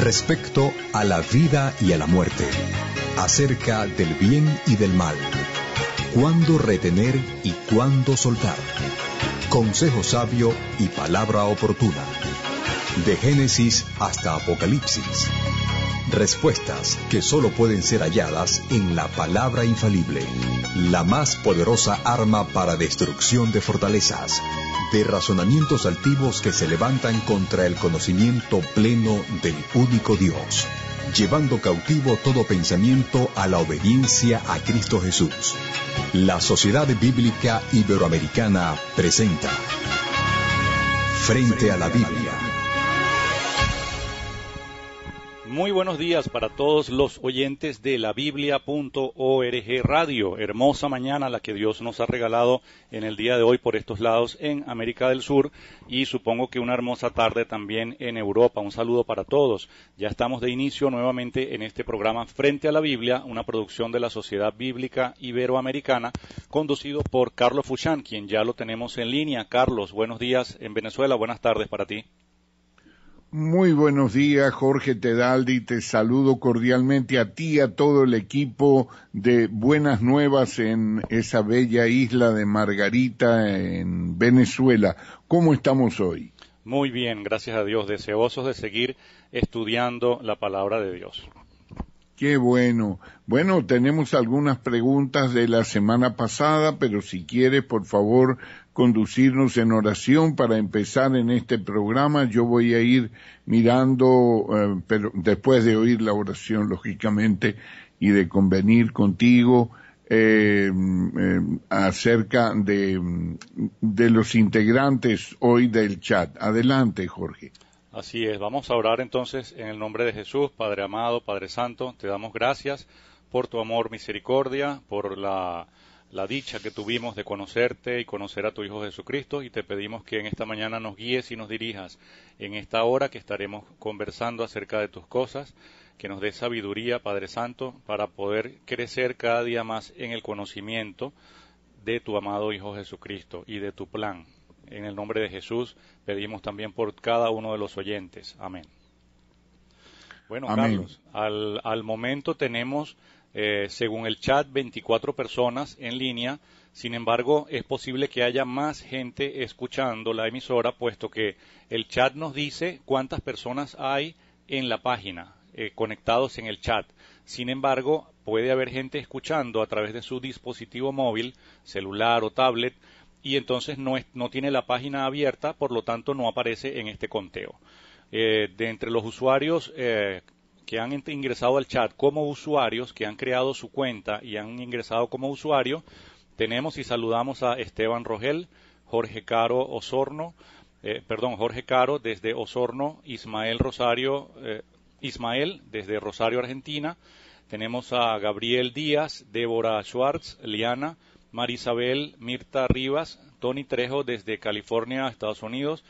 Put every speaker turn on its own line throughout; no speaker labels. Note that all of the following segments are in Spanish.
respecto a la vida y a la muerte, acerca del bien y del mal, cuándo retener y cuándo soltar. Consejo sabio y palabra oportuna. De Génesis hasta Apocalipsis. Respuestas que solo pueden ser halladas en la palabra infalible, la más poderosa arma para destrucción de fortalezas de razonamientos altivos que se levantan contra el conocimiento pleno del único Dios, llevando cautivo todo pensamiento a la obediencia a Cristo Jesús. La Sociedad Bíblica Iberoamericana presenta Frente a la Biblia.
Muy buenos días para todos los oyentes de la Biblia.org Radio. Hermosa mañana la que Dios nos ha regalado en el día de hoy por estos lados en América del Sur y supongo que una hermosa tarde también en Europa. Un saludo para todos. Ya estamos de inicio nuevamente en este programa Frente a la Biblia, una producción de la Sociedad Bíblica Iberoamericana, conducido por Carlos Fuchán, quien ya lo tenemos en línea. Carlos, buenos días en Venezuela, buenas tardes para ti.
Muy buenos días, Jorge Tedaldi. Te saludo cordialmente a ti y a todo el equipo de Buenas Nuevas en esa bella isla de Margarita, en Venezuela. ¿Cómo estamos hoy?
Muy bien, gracias a Dios, deseosos de seguir estudiando la palabra de Dios.
Qué bueno. Bueno, tenemos algunas preguntas de la semana pasada, pero si quieres, por favor, conducirnos en oración para empezar en este programa. Yo voy a ir mirando, eh, pero después de oír la oración, lógicamente, y de convenir contigo eh, eh, acerca de, de los integrantes hoy del chat. Adelante, Jorge.
Así es, vamos a orar entonces en el nombre de Jesús, Padre amado, Padre Santo, te damos gracias por tu amor, misericordia, por la la dicha que tuvimos de conocerte y conocer a tu Hijo Jesucristo y te pedimos que en esta mañana nos guíes y nos dirijas en esta hora que estaremos conversando acerca de tus cosas, que nos des sabiduría, Padre Santo, para poder crecer cada día más en el conocimiento de tu amado Hijo Jesucristo y de tu plan. En el nombre de Jesús pedimos también por cada uno de los oyentes. Amén. Bueno, Carlos, al, al momento tenemos eh, según el chat, 24 personas en línea. Sin embargo, es posible que haya más gente escuchando la emisora, puesto que el chat nos dice cuántas personas hay en la página, eh, conectados en el chat. Sin embargo, puede haber gente escuchando a través de su dispositivo móvil, celular o tablet, y entonces no, no tiene la página abierta, por lo tanto no aparece en este conteo. Eh, de entre los usuarios eh, que han ingresado al chat como usuarios, que han creado su cuenta y han ingresado como usuario, tenemos y saludamos a Esteban Rogel, Jorge Caro Osorno, eh, perdón, Jorge Caro desde Osorno, Ismael Rosario, eh, Ismael desde Rosario, Argentina. Tenemos a Gabriel Díaz, Débora Schwartz, Liana, Marisabel, Mirta Rivas, Tony Trejo desde California, Estados Unidos.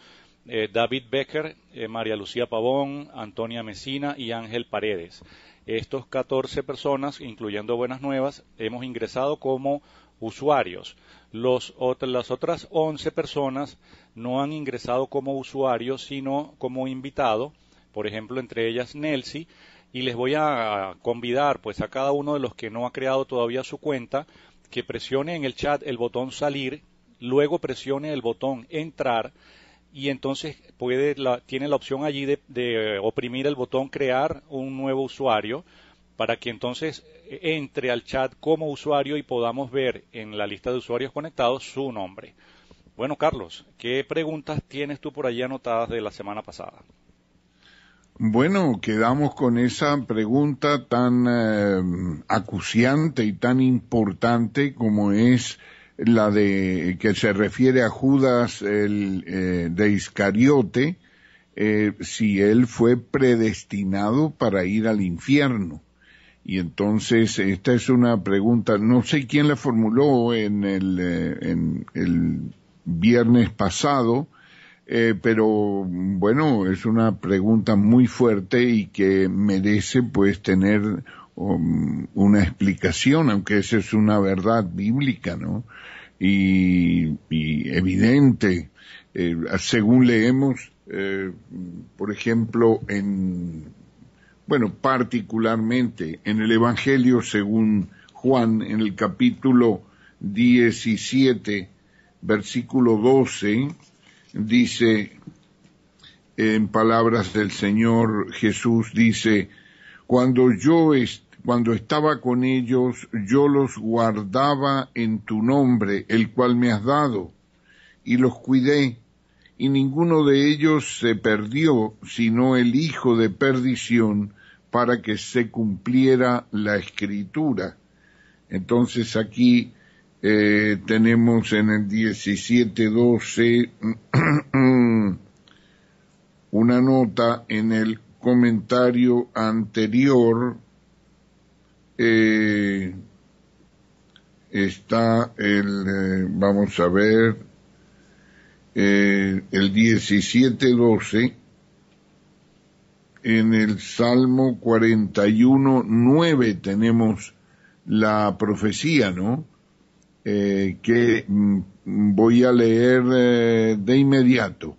Eh, David Becker, eh, María Lucía Pavón, Antonia Mesina y Ángel Paredes. Estos 14 personas, incluyendo Buenas Nuevas, hemos ingresado como usuarios. las otras 11 personas no han ingresado como usuarios, sino como invitado, por ejemplo, entre ellas Nelsi, y les voy a convidar pues a cada uno de los que no ha creado todavía su cuenta que presione en el chat el botón salir, luego presione el botón entrar y entonces puede la, tiene la opción allí de, eh, oprimir el botón crear un nuevo usuario para que entonces eh, entre al chat como usuario y podamos ver en la lista de usuarios conectados su nombre. Bueno, Carlos, ¿qué preguntas tienes tú por allí anotadas de la semana pasada?
Bueno, quedamos con esa pregunta tan eh, acuciante y tan importante como es la de que se refiere a Judas el, eh, de Iscariote, eh, si él fue predestinado para ir al infierno. Y entonces esta es una pregunta, no sé quién la formuló en el, eh, el viernes pasado, pero bueno, es una pregunta muy fuerte y que merece pues tener Um, una explicación, aunque esa es una verdad bíblica, ¿no? Y, evidente. Eh, según leemos, eh, por ejemplo, en, bueno, particularmente en el Evangelio según Juan, en el capítulo 17, versículo 12, dice, en palabras del Señor Jesús, dice, cuando yo estoy cuando estaba con ellos, yo los guardaba en tu nombre, el cual me has dado, y los cuidé, y ninguno de ellos se perdió, sino el hijo de perdición, para que se cumpliera la escritura. Entonces aquí eh, tenemos en el 17.12 una nota en el comentario anterior eh, está el, eh, vamos a ver, eh, el 17.12 en el Salmo 41, 9 tenemos la profecía, ¿no? Eh, que mm, voy a leer eh, de inmediato.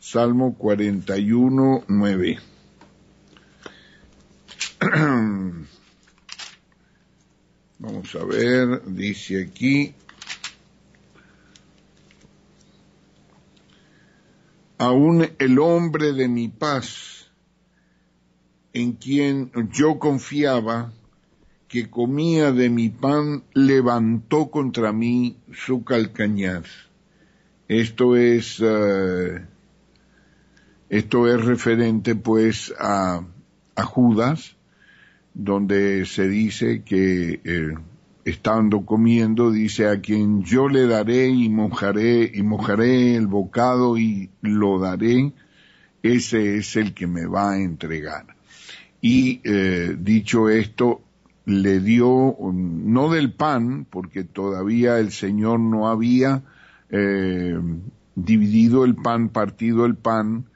Salmo 41, 9. Vamos a ver, dice aquí. Aún el hombre de mi paz, en quien yo confiaba, que comía de mi pan, levantó contra mí su calcañaz. Esto es, eh, esto es referente pues a, a Judas, donde se dice que eh, estando comiendo, dice a quien yo le daré y mojaré y mojaré el bocado y lo daré, ese es el que me va a entregar. Y eh, dicho esto, le dio no del pan, porque todavía el Señor no había eh, dividido el pan, partido el pan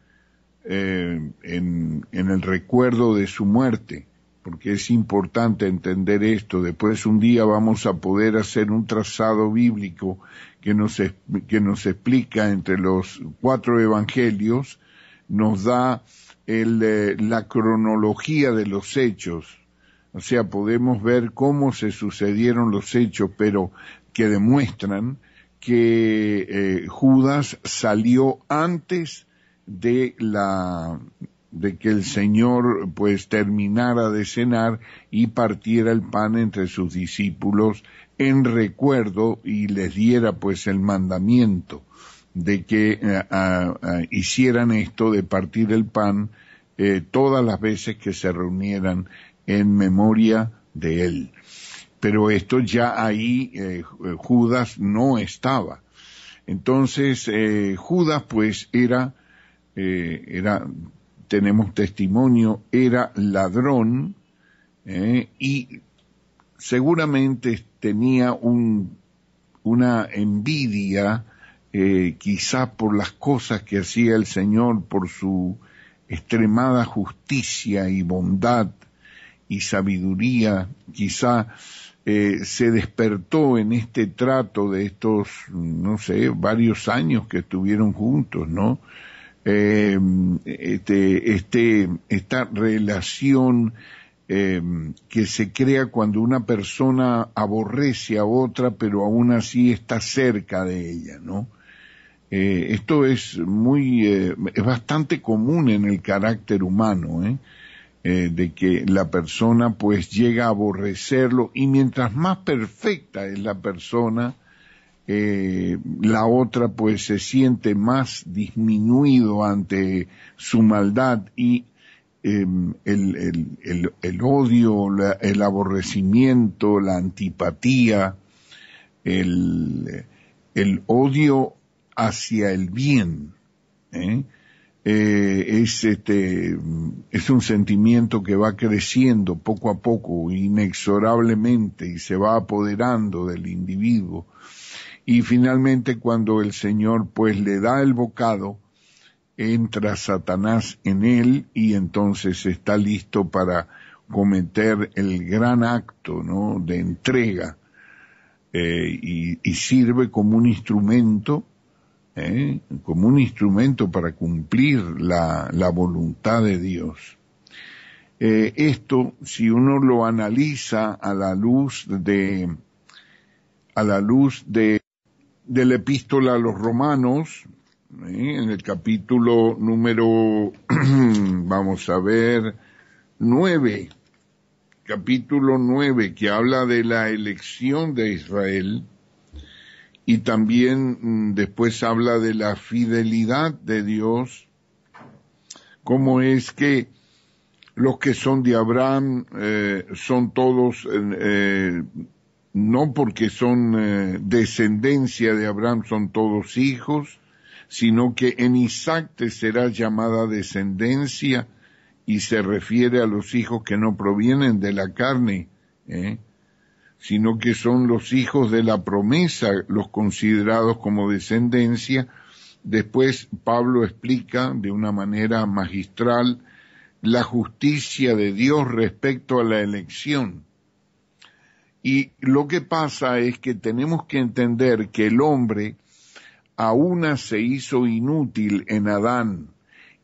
en, en el recuerdo de su muerte porque es importante entender esto. Después un día vamos a poder hacer un trazado bíblico que nos, que nos explica entre los cuatro evangelios, nos da el, eh, la cronología de los hechos. O sea, podemos ver cómo se sucedieron los hechos, pero que demuestran que eh, Judas salió antes de la de que el Señor pues terminara de cenar y partiera el pan entre sus discípulos en recuerdo y les diera pues el mandamiento de que eh, hicieran esto de partir el pan eh, todas las veces que se reunieran en memoria de él. Pero esto ya ahí eh, Judas no estaba. Entonces Judas pues era, era tenemos testimonio, era ladrón eh, y seguramente tenía un, una envidia eh, quizá por las cosas que hacía el Señor, por su extremada justicia y bondad y sabiduría, quizá eh, se despertó en este trato de estos, no sé, varios años que estuvieron juntos, ¿no? Em, este, este, esta relación em, que se crea cuando una persona aborrece a otra, pero aún así está cerca de ella, ¿no? Eh, esto es muy, eh, es bastante común en el carácter humano, ¿eh? de que la persona pues llega a aborrecerlo y mientras más perfecta es la persona, eh, la otra pues se siente más disminuido ante su maldad y em, el, odio, el aborrecimiento, la antipatía, el, odio hacia el bien. ¿eh? Eh, es este es un sentimiento que va creciendo poco a poco inexorablemente y se va apoderando del individuo y finalmente cuando el Señor pues le da el bocado, entra Satanás en él y entonces está listo para cometer el gran acto ¿no? de entrega eh, y, sirve como un instrumento, ¿eh? como un instrumento para cumplir la, voluntad de Dios. Eh, esto, si uno lo analiza a la luz de a la luz de de la epístola a los romanos, en el capítulo número, vamos a ver, nueve, capítulo nueve, que habla de la elección de Israel, y también mm, después habla de la fidelidad de Dios, cómo es que los que son de Abraham eh, son todos eh, no porque son eh, descendencia de Abraham son todos hijos, sino que en Isaac te será llamada descendencia y se refiere a los hijos que no provienen de la carne, ¿eh? sino que son los hijos de la promesa, los considerados como descendencia. Después Pablo explica de una manera magistral la justicia de Dios respecto a la elección y lo que pasa es que tenemos que entender que el hombre a se hizo inútil en Adán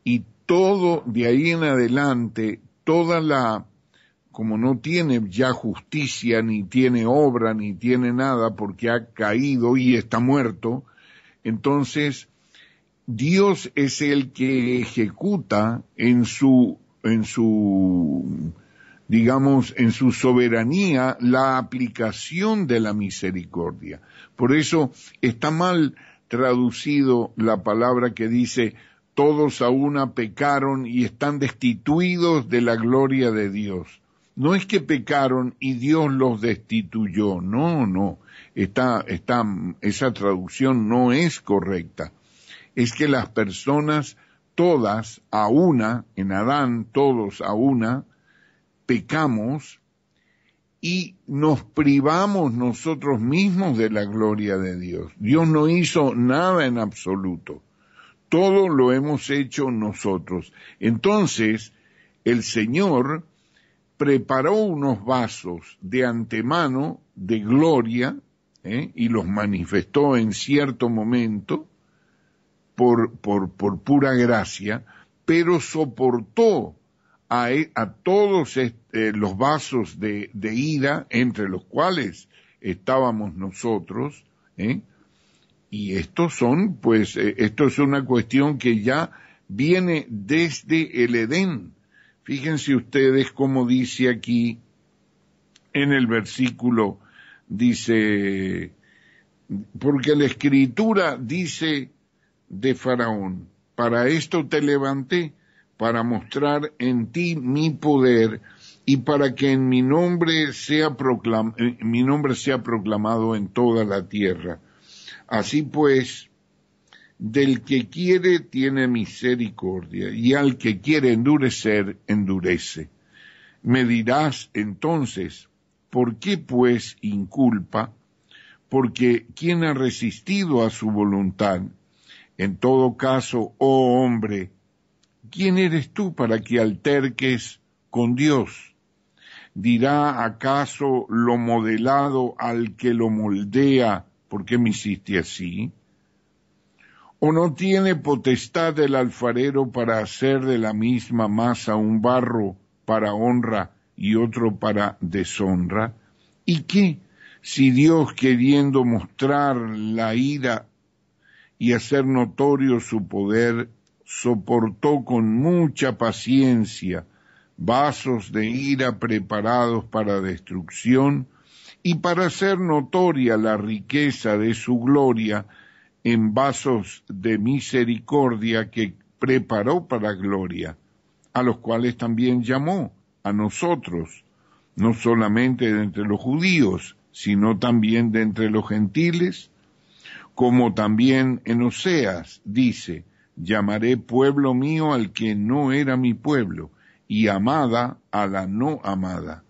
y todo de ahí en adelante, toda la, como no tiene ya justicia, ni tiene obra, ni tiene nada, porque ha caído y está muerto, entonces Dios es el que ejecuta en su, en su digamos, en su soberanía la aplicación de la misericordia. Por eso está mal traducido la palabra que dice, todos a una pecaron y están destituidos de la gloria de Dios. No es que pecaron y Dios los destituyó, no, no. Está, está, esa traducción no es correcta. Es que las personas todas a una, en Adán todos a una, pecamos y nos privamos nosotros mismos de la gloria de Dios. Dios no hizo nada en absoluto. Todo lo hemos hecho nosotros. Entonces, el Señor preparó unos vasos de antemano de gloria ¿eh? y los manifestó en cierto momento por pura gracia, pero soportó a, todos eh, los vasos de, ida ira entre los cuales estábamos nosotros, ¿eh? y estos son, pues, eh, esto es una cuestión que ya viene desde el Edén. Fíjense ustedes cómo dice aquí en el versículo, dice, porque la escritura dice de Faraón, para esto te levanté para mostrar en ti mi poder y para que en mi nombre sea proclamado mi nombre sea proclamado en toda la tierra. Así pues, del que quiere tiene misericordia y al que quiere endurecer, endurece. Me dirás entonces, ¿por qué pues inculpa? Porque quien ha resistido a su voluntad? En todo caso, oh hombre, ¿quién eres tú para que alterques con Dios? ¿Dirá acaso lo modelado al que lo moldea, ¿por qué me hiciste así? ¿O no tiene potestad el alfarero para hacer de la misma masa un barro para honra y otro para deshonra? ¿Y qué si Dios queriendo mostrar la ira y hacer notorio su poder soportó con mucha paciencia vasos de ira preparados para destrucción y para hacer notoria la riqueza de su gloria en vasos de misericordia que preparó para gloria, a los cuales también llamó a nosotros, no solamente de entre los judíos, sino también de entre los gentiles, como también en Oseas dice, Llamaré pueblo mío al que no era mi pueblo, y amada a la no amada.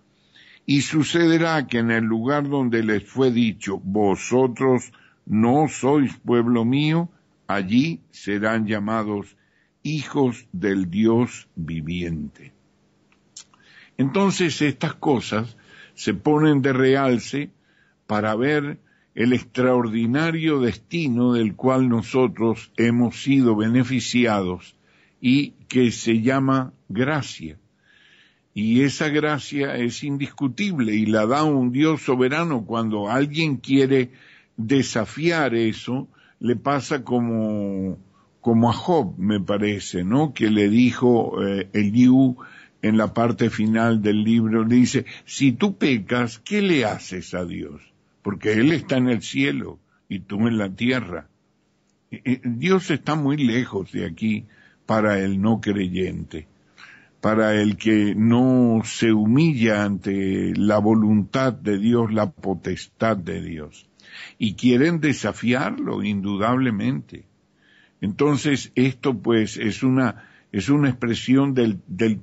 Y sucederá que en el lugar donde les fue dicho, vosotros no sois pueblo mío, allí serán llamados hijos del Dios viviente. Entonces estas cosas se ponen de realce para ver el extraordinario destino del cual nosotros hemos sido beneficiados y que se llama gracia. Y esa gracia es indiscutible y la da un Dios soberano. Cuando alguien quiere desafiar eso, le pasa como, como a Job, me parece, ¿no? Que le dijo el eh, Eliú en la parte final del libro, le dice, si tú pecas, ¿qué le haces a Dios? porque Él está en el cielo y tú en la tierra. Dios está muy lejos de aquí para el no creyente, para el que no se humilla ante la voluntad de Dios, la potestad de Dios. Y quieren desafiarlo, indudablemente. Entonces, esto pues es una, es una expresión del, del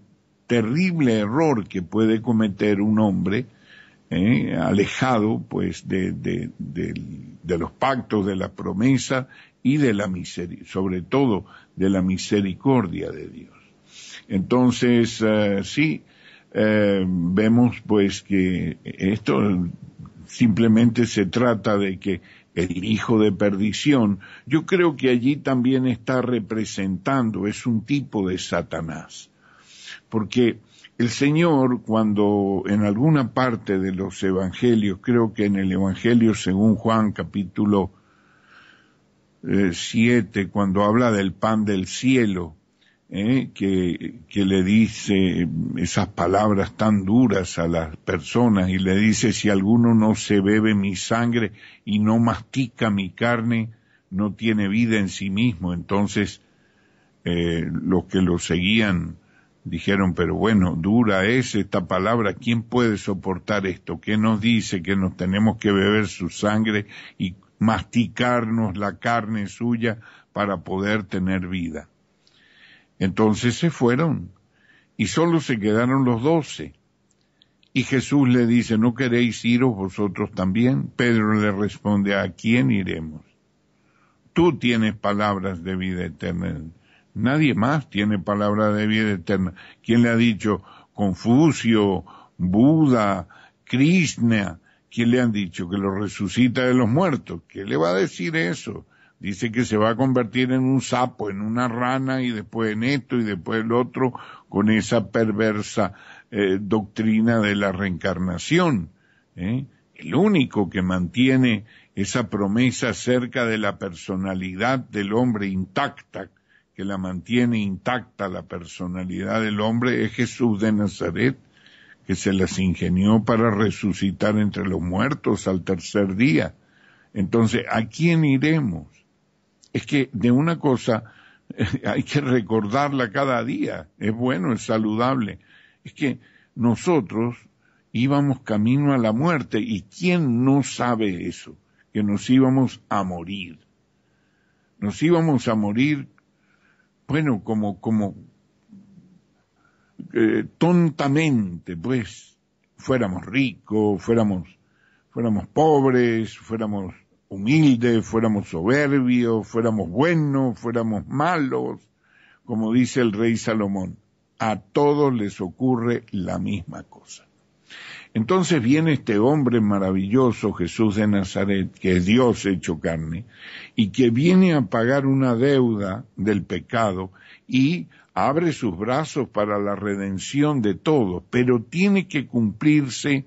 terrible error que puede cometer un hombre eh, alejado pues de, de, los pactos, de la promesa y de la miseria sobre todo de la misericordia de Dios. Entonces, eh, sí, eh, vemos pues que esto simplemente se trata de que el hijo de perdición, yo creo que allí también está representando, es un tipo de Satanás, porque el Señor, cuando en alguna parte de los Evangelios, creo que en el Evangelio según Juan capítulo 7, eh, cuando habla del pan del cielo, eh, que, que le dice esas palabras tan duras a las personas y le dice, si alguno no se bebe mi sangre y no mastica mi carne, no tiene vida en sí mismo. Entonces, eh, los que lo seguían, dijeron, pero bueno, dura es esta palabra, ¿quién puede soportar esto? ¿Qué nos dice que nos tenemos que beber su sangre y masticarnos la carne suya para poder tener vida? Entonces se fueron y solo se quedaron los doce. Y Jesús le dice, ¿no queréis iros vosotros también? Pedro le responde, ¿a quién iremos? Tú tienes palabras de vida eterna Nadie más tiene palabra de vida eterna. ¿Quién le ha dicho? Confucio, Buda, Krishna. ¿Quién le han dicho? Que lo resucita de los muertos. ¿Qué le va a decir eso? Dice que se va a convertir en un sapo, en una rana y después en esto y después el otro con esa perversa eh, doctrina de la reencarnación. ¿eh? El único que mantiene esa promesa acerca de la personalidad del hombre intacta, que la mantiene intacta la personalidad del hombre es Jesús de Nazaret, que se las ingenió para resucitar entre los muertos al tercer día. Entonces, ¿a quién iremos? Es que de una cosa hay que recordarla cada día, es bueno, es saludable. Es que nosotros íbamos camino a la muerte y ¿quién no sabe eso? Que nos íbamos a morir. Nos íbamos a morir bueno, como, como eh, tontamente, pues, fuéramos ricos, fuéramos, fuéramos pobres, fuéramos humildes, fuéramos soberbios, fuéramos buenos, fuéramos malos, como dice el rey Salomón, a todos les ocurre la misma cosa. Entonces viene este hombre maravilloso, Jesús de Nazaret, que es Dios hecho carne, y que viene a pagar una deuda del pecado y abre sus brazos para la redención de todos, pero tiene que cumplirse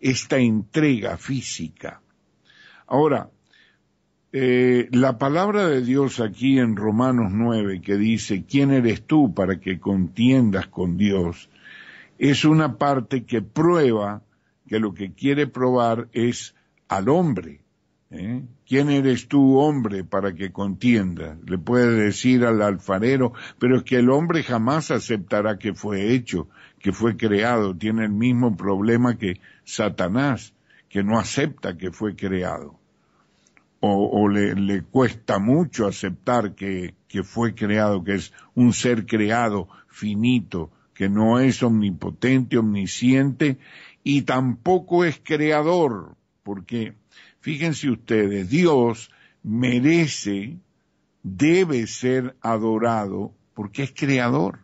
esta entrega física. Ahora, eh, la palabra de Dios aquí en Romanos 9 que dice, ¿quién eres tú para que contiendas con Dios? es una parte que prueba que lo que quiere probar es al hombre. ¿eh? ¿Quién eres tú, hombre, para que contienda? Le puede decir al alfarero, pero es que el hombre jamás aceptará que fue hecho, que fue creado. Tiene el mismo problema que Satanás, que no acepta que fue creado. O, le, cuesta mucho aceptar que, que fue creado, que es un ser creado, finito, que no es omnipotente, omnisciente y tampoco es creador, porque fíjense ustedes, Dios merece, debe ser adorado porque es creador.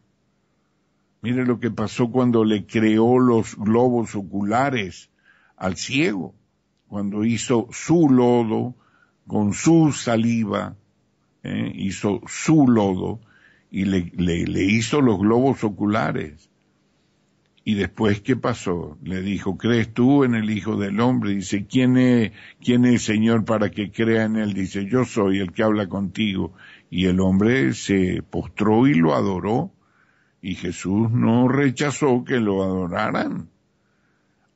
Mire lo que pasó cuando le creó los globos oculares al ciego, cuando hizo su lodo con su saliva, ¿eh? hizo su lodo y le, hizo los globos oculares. Y después, ¿qué pasó? Le dijo, ¿crees tú en el Hijo del Hombre? Dice, ¿quién es, quién es el Señor para que crea en él? Dice, yo soy el que habla contigo. Y el hombre se postró y lo adoró. Y Jesús no rechazó que lo adoraran.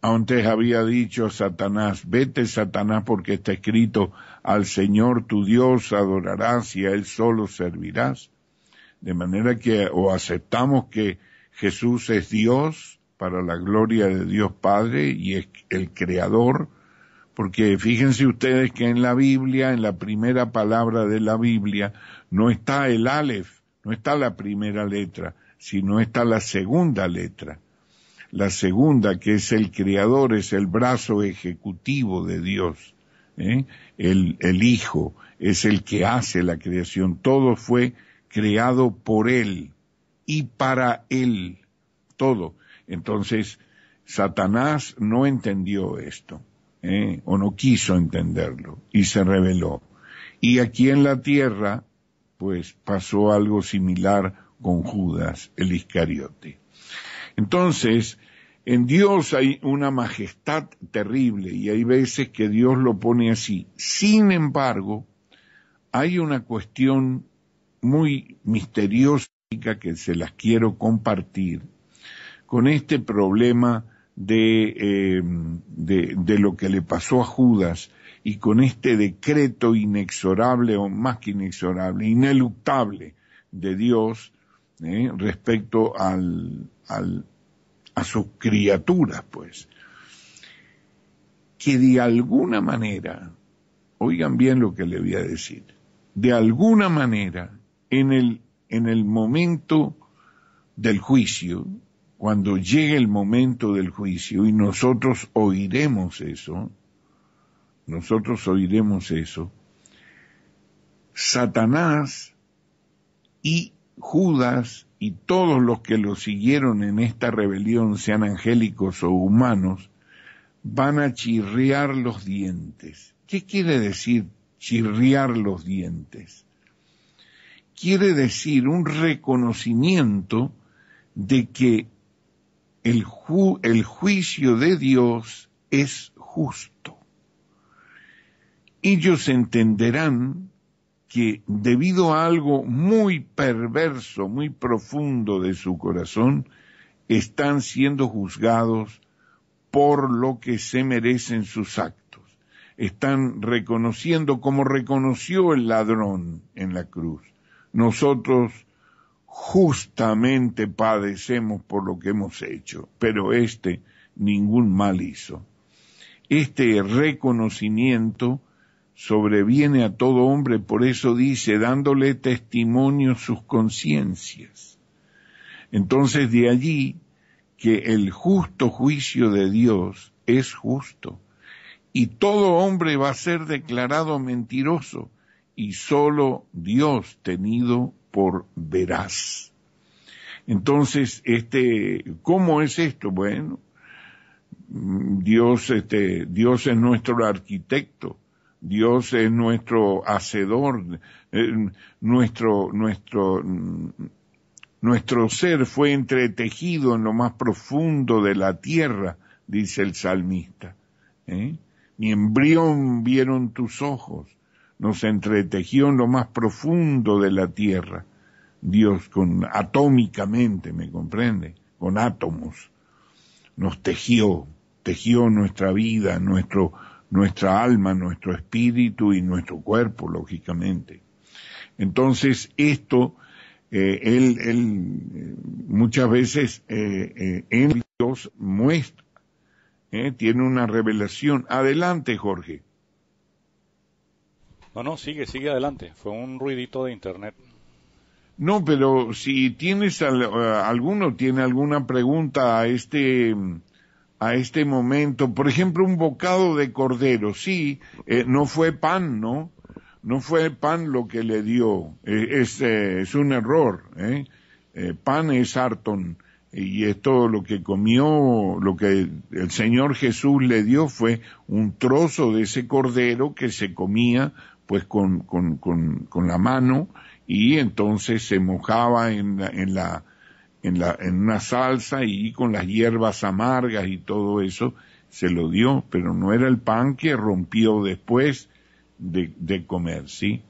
Antes había dicho a Satanás, vete Satanás porque está escrito, al Señor tu Dios adorarás y a él solo servirás. De manera que o aceptamos que Jesús es Dios para la gloria de Dios Padre y es el creador, porque fíjense ustedes que en la Biblia, en la primera palabra de la Biblia, no está el Aleph, no está la primera letra, sino está la segunda letra. La segunda, que es el creador, es el brazo ejecutivo de Dios, ¿eh? el, el Hijo, es el que hace la creación. Todo fue creado por Él y para Él, todo. Entonces, Satanás no entendió esto, ¿eh? o no quiso entenderlo, y se rebeló. Y aquí en la tierra, pues pasó algo similar con Judas, el Iscariote. Entonces, en Dios hay una majestad terrible y hay veces que Dios lo pone así. Sin embargo, hay una cuestión muy misteriosa que se las quiero compartir con este problema eh, de, de, lo que le pasó a Judas y con este decreto inexorable o más que inexorable, ineluctable de Dios eh, respecto al, a sus criaturas, pues, que de alguna manera, oigan bien lo que le voy a decir, de alguna manera en el, en el momento del juicio, cuando llegue el momento del juicio y nosotros oiremos eso, nosotros oiremos eso, Satanás y Judas y todos los que lo siguieron en esta rebelión, sean angélicos o humanos, van a chirriar los dientes. ¿Qué quiere decir chirriar los dientes? quiere decir un reconocimiento de que el, juicio de Dios es justo. Ellos entenderán que debido a algo muy perverso, muy profundo de su corazón, están siendo juzgados por lo que se merecen sus actos. Están reconociendo como reconoció el ladrón en la cruz nosotros justamente padecemos por lo que hemos hecho, pero este ningún mal hizo. Este reconocimiento sobreviene a todo hombre, por eso dice, dándole testimonio sus conciencias. Entonces de allí que el justo juicio de Dios es justo y todo hombre va a ser declarado mentiroso y solo Dios tenido por veraz. Entonces, este, ¿cómo es esto? Bueno, Dios, este, Dios es nuestro arquitecto, Dios es nuestro hacedor, eh, nuestro, nuestro, nuestro ser fue entretejido en lo más profundo de la tierra, dice el salmista. Mi ¿eh? embrión vieron tus ojos, nos entretejió en lo más profundo de la tierra. Dios con atómicamente, ¿me comprende? Con átomos. Nos tejió, tejió nuestra vida, nuestro, nuestra alma, nuestro espíritu y nuestro cuerpo, lógicamente. Entonces, esto, eh, él, él, eh, muchas veces eh, en Dios muestra, tiene una revelación. Adelante, Jorge.
No, no, sigue, sigue adelante. Fue un ruidito de internet.
No, pero si tienes eh, alguno, tiene alguna pregunta a este, a este momento, por ejemplo, un bocado de cordero, sí, eh, no fue pan, ¿no? No fue pan lo que le dio, eh, es, es, un error, pan es Arton, y es todo lo que comió, lo que el Señor Jesús le dio fue un trozo de ese cordero que se comía pues con, con, la mano y entonces se mojaba en la, en la, en la, en una salsa y con las hierbas amargas y todo eso se lo dio, pero no era el pan que rompió después de, comer, ¿sí?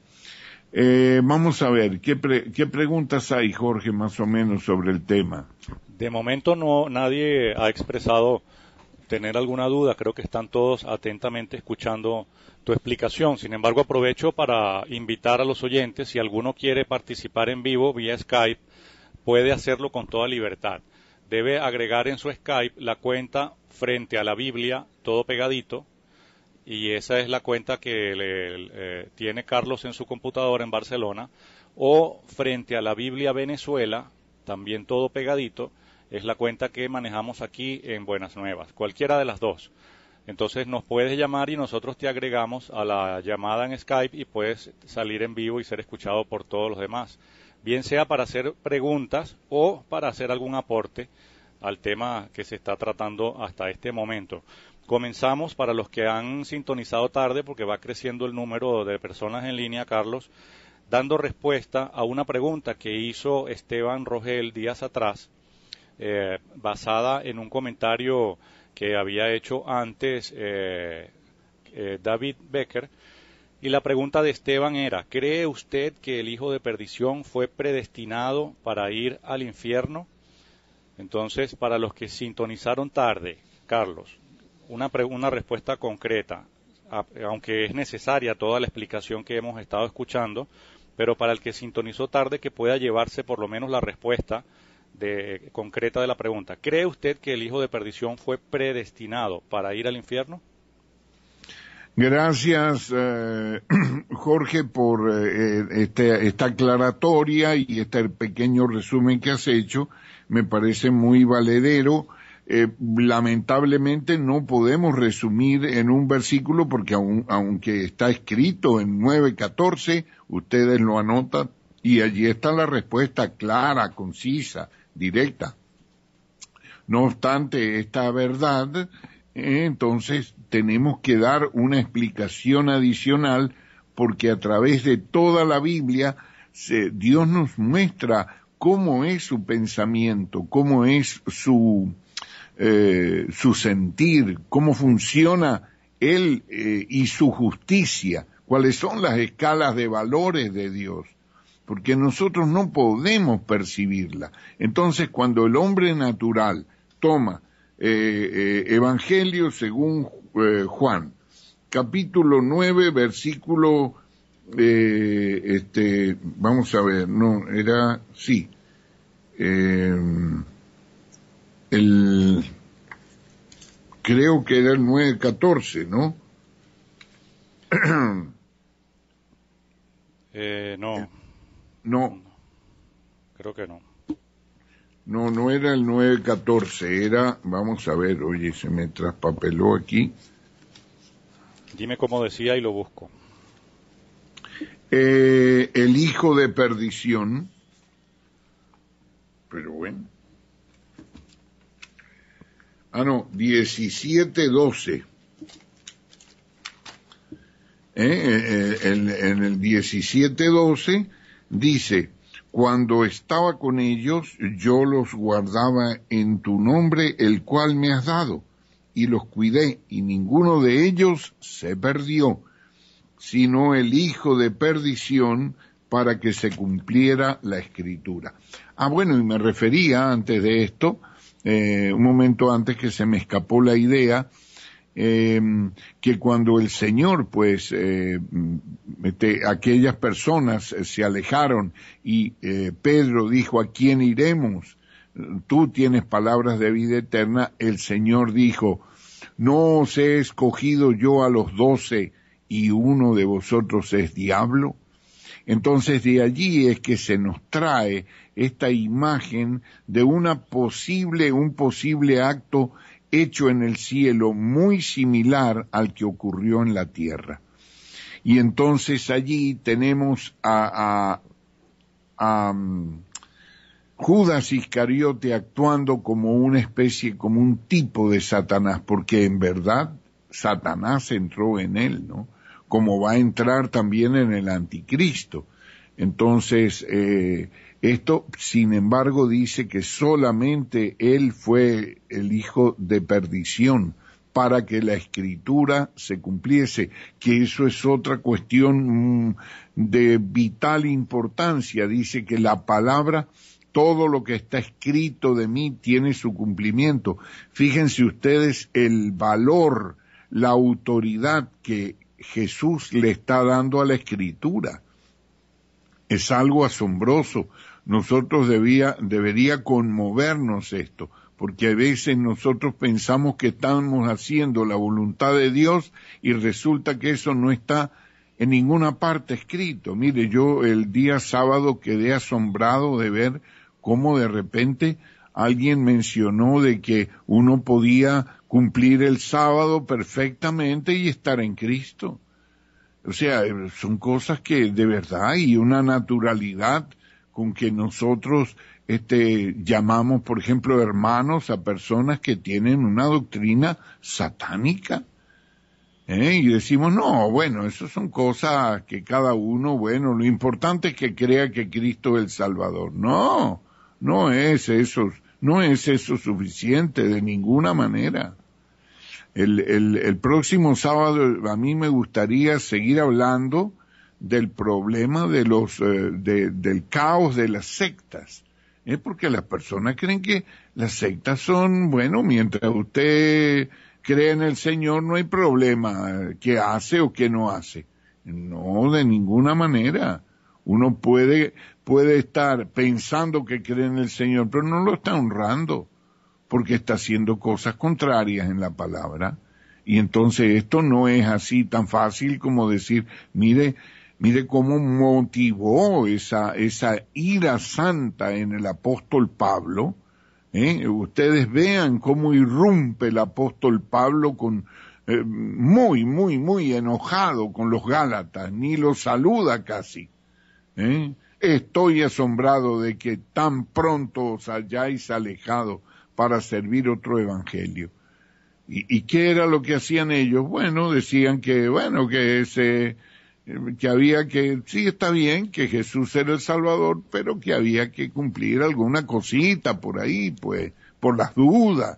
Eh, vamos a ver, ¿qué, ¿qué preguntas hay, Jorge, más o menos sobre el tema?
De momento no, nadie ha expresado tener alguna duda. Creo que están todos atentamente escuchando tu explicación. Sin embargo, aprovecho para invitar a los oyentes, si alguno quiere participar en vivo vía Skype, puede hacerlo con toda libertad. Debe agregar en su Skype la cuenta frente a la Biblia, todo pegadito, y esa es la cuenta que tiene Carlos en su computadora en Barcelona, o frente a la Biblia Venezuela, también todo pegadito, es la cuenta que manejamos aquí en Buenas Nuevas, cualquiera de las dos. Entonces nos puedes llamar y nosotros te agregamos a la llamada en Skype y puedes salir en vivo y ser escuchado por todos los demás, bien sea para hacer preguntas o para hacer algún aporte al tema que se está tratando hasta este momento. Comenzamos para los que han sintonizado tarde, porque va creciendo el número de personas en línea, Carlos, dando respuesta a una pregunta que hizo Esteban Rogel días atrás, eh, basada en un comentario que había hecho antes eh, eh, David Becker. Y la pregunta de Esteban era, ¿cree usted que el hijo de perdición fue predestinado para ir al infierno? Entonces, para los que sintonizaron tarde, Carlos, una, una respuesta concreta, aunque es necesaria toda la explicación que hemos estado escuchando, pero para el que sintonizó tarde que pueda llevarse por lo menos la respuesta concreta de la pregunta. ¿Cree usted que el hijo de perdición fue predestinado para ir al infierno?
Gracias, eh, Jorge, por eh, eh, este, esta aclaratoria y este pequeño resumen que has hecho. Me parece muy valedero. lamentablemente no podemos resumir en un versículo porque aunque está escrito en 9.14, ustedes lo anotan y allí está la respuesta clara, concisa, directa. No obstante esta verdad, entonces tenemos que dar una explicación adicional porque a través de toda la Biblia Dios nos muestra cómo es su pensamiento, cómo es su, eh, su sentir, cómo funciona Él eh, y su justicia, cuáles son las escalas de valores de Dios porque nosotros no podemos percibirla. Entonces, cuando el hombre natural toma eh, eh, Evangelio según eh, Juan, capítulo 9, versículo, este, vamos a ver, no, era, sí, el, creo que era el 9.14, ¿no?
no, no. Creo que no.
No, no era el 914, era, vamos a ver, oye, se me traspapeló aquí.
Dime cómo decía y lo
busco. Eh, el hijo de perdición, pero bueno. Ah, no, 1712. ¿Eh? En, eh, eh, en el 1712 Dice, cuando estaba con ellos, yo los guardaba en tu nombre, el cual me has dado, y los cuidé, y ninguno de ellos se perdió, sino el hijo de perdición, para que se cumpliera la escritura. Ah, bueno, y me refería antes de esto, eh, un momento antes que se me escapó la idea, Em, que cuando el Señor, pues, eh, aquellas personas eh, se alejaron y eh, Pedro dijo, ¿a quién iremos? Tú tienes palabras de vida eterna. El Señor dijo, ¿no os he escogido yo a los doce y uno de vosotros es diablo? Entonces de allí es que se nos trae esta imagen de una posible, un posible acto hecho en el cielo muy similar al que ocurrió en la tierra. Y entonces allí tenemos a, mm, Judas Iscariote actuando como una especie, como un tipo de Satanás, porque en verdad Satanás entró en él, ¿no? Como va a entrar también en el anticristo. Entonces, eh, esto, sin embargo, dice que solamente él fue el hijo de perdición para que la escritura se cumpliese, que eso es otra cuestión mm, de vital importancia. Dice que la palabra, todo lo que está escrito de mí tiene su cumplimiento. Fíjense ustedes el valor, la autoridad que Jesús le está dando a la escritura. Es algo asombroso nosotros debía, debería conmovernos esto, porque a veces nosotros pensamos que estamos haciendo la voluntad de Dios y resulta que eso no está en ninguna parte escrito. Mire, yo el día sábado quedé asombrado de ver cómo de repente alguien mencionó de que uno podía cumplir el sábado perfectamente y estar en Cristo. O sea, son cosas que de verdad hay una naturalidad con que nosotros este, llamamos, por ejemplo, hermanos a personas que tienen una doctrina satánica. ¿eh? Y decimos, no, bueno, eso son cosas que cada uno, bueno, lo importante es que crea que Cristo es el Salvador. No, no es eso, no es eso suficiente de ninguna manera. el próximo sábado a mí me gustaría seguir hablando del problema de los, eh, del caos de las sectas. ¿eh? Porque las personas creen que las sectas son, bueno, mientras usted cree en el Señor no hay problema eh, que hace o que no hace. No, de ninguna manera. Uno puede, puede estar pensando que cree en el Señor, pero no lo está honrando, porque está haciendo cosas contrarias en la palabra. Y entonces esto no es así tan fácil como decir, mire, Mire cómo motivó esa, esa ira santa en el apóstol Pablo. ¿eh? Ustedes vean cómo irrumpe el apóstol Pablo con, eh, muy, muy, muy enojado con los Gálatas, ni los saluda casi. ¿eh? Estoy asombrado de que tan pronto os hayáis alejado para servir otro evangelio. ¿Y, ¿Y, qué era lo que hacían ellos? Bueno, decían que, bueno, que se que había que, sí está bien que Jesús era el Salvador, pero que había que cumplir alguna cosita por ahí, pues, por las dudas.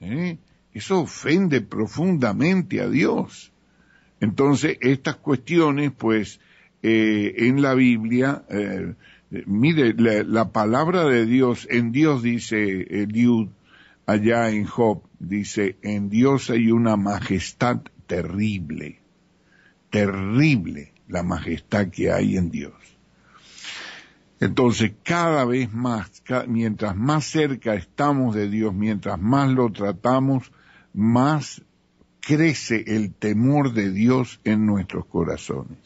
¿eh? Eso ofende profundamente a Dios. Entonces, estas cuestiones, pues, eh, en la Biblia, eh, mire, la, la, palabra de Dios, en Dios dice Eliud, allá en Job, dice, en Dios hay una majestad terrible terrible la majestad que hay en Dios. Entonces, cada vez más, mientras más cerca estamos de Dios, mientras más lo tratamos, más crece el temor de Dios en nuestros corazones.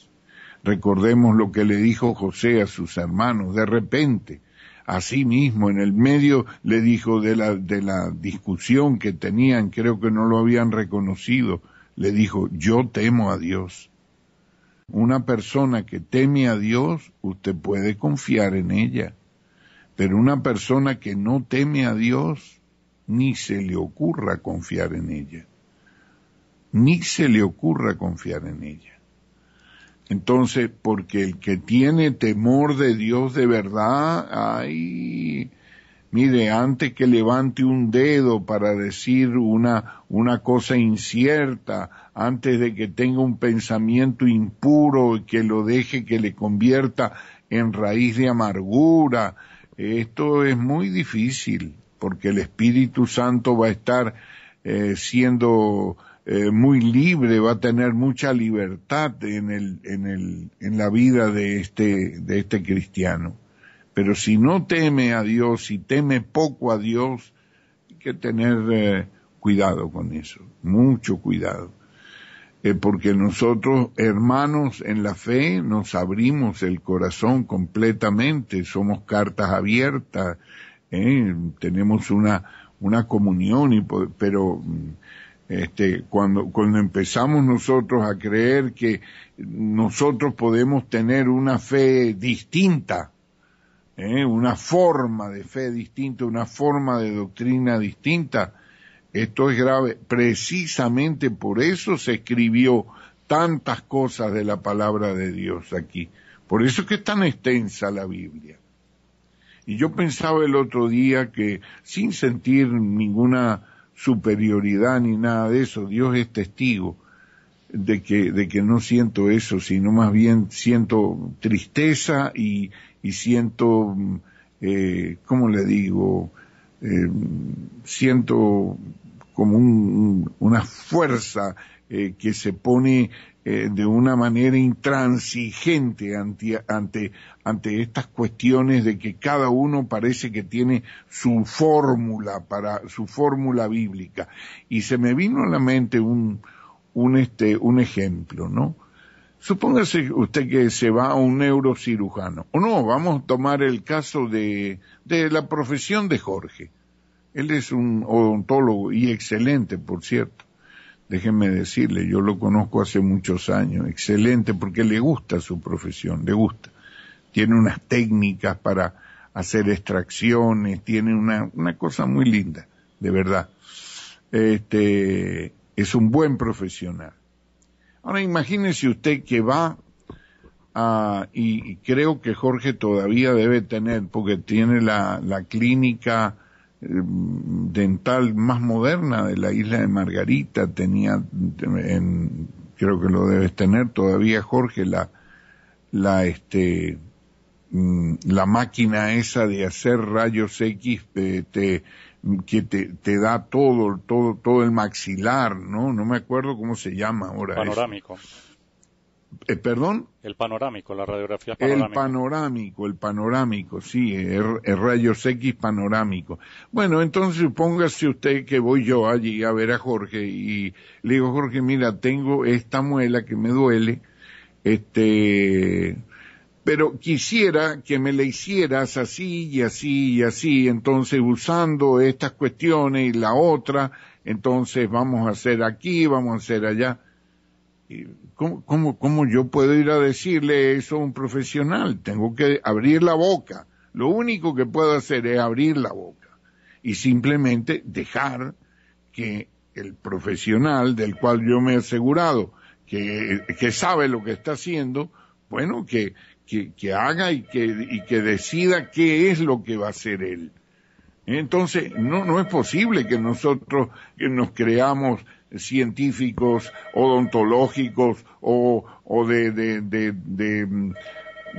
Recordemos lo que le dijo José a sus hermanos, de repente, así mismo, en el medio le dijo de la, de la discusión que tenían, creo que no lo habían reconocido, le dijo, yo temo a Dios una persona que teme a Dios, usted puede confiar en ella. Pero una persona que no teme a Dios, ni se le ocurra confiar en ella. Ni se le ocurra confiar en ella. Entonces, porque el que tiene temor de Dios de verdad, hay... Mire, antes que levante un dedo para decir una, una cosa incierta, antes de que tenga un pensamiento impuro y que lo deje, que le convierta en raíz de amargura, esto es muy difícil, porque el Espíritu Santo va a estar eh, siendo eh, muy libre, va a tener mucha libertad en, el, en, el, en la vida de este, de este cristiano. Pero si no teme a Dios, si teme poco a Dios, hay que tener eh, cuidado con eso, mucho cuidado. Eh, porque nosotros, hermanos en la fe, nos abrimos el corazón completamente, somos cartas abiertas, eh, tenemos una, una comunión, pero mm, este, cuando, cuando empezamos nosotros a creer que nosotros podemos tener una fe distinta ¿eh? una forma de fe distinta, una forma de doctrina distinta. Esto es grave. Precisamente por eso se escribió tantas cosas de la palabra de Dios aquí. Por eso es que es tan extensa la Biblia. Y yo pensaba el otro día que sin sentir ninguna superioridad ni nada de eso, Dios es testigo de que, de que no siento eso, sino más bien siento tristeza y, y siento, eh, ¿cómo le digo? Eh, siento como un, una fuerza eh, que se pone eh, de una manera intransigente ante, ante, ante estas cuestiones de que cada uno parece que tiene su fórmula para su fórmula bíblica y se me vino a la mente un, un este un ejemplo no Supóngase usted que se va a un neurocirujano, o no, vamos a tomar el caso de, de la profesión de Jorge. Él es un odontólogo y excelente, por cierto. Déjenme decirle, yo lo conozco hace muchos años, excelente, porque le gusta su profesión, le gusta. Tiene unas técnicas para hacer extracciones, tiene una, una cosa muy linda, de verdad. Este, es un buen profesional Ahora imagínese usted que va a, ah, y, creo que Jorge todavía debe tener, porque tiene la, la clínica eh, dental más moderna de la isla de Margarita, tenía, creo que lo debes tener todavía Jorge, la, la, este, mm, la máquina esa de hacer rayos X, este, que te, te da todo, todo, todo el maxilar, ¿no? No me acuerdo cómo se llama ahora. Panorámico. Eh, ¿Perdón?
El panorámico, la radiografía panorámica. El
panorámico, el panorámico, sí, el, er, er rayos X panorámico. Bueno, entonces supóngase usted que voy yo allí a ver a Jorge y le digo, Jorge, mira, tengo esta muela que me duele, este, pero quisiera que me la hicieras así y así y así, entonces usando estas cuestiones y la otra, entonces vamos a hacer aquí, vamos a hacer allá. ¿Cómo, cómo, ¿Cómo yo puedo ir a decirle eso a un profesional? Tengo que abrir la boca. Lo único que puedo hacer es abrir la boca y simplemente dejar que el profesional del cual yo me he asegurado que, que sabe lo que está haciendo, bueno, que, que, haga y que, y que decida qué es lo que va a hacer él. Entonces, no, no es posible que nosotros nos creamos científicos, odontológicos o, o de, de, de, mm,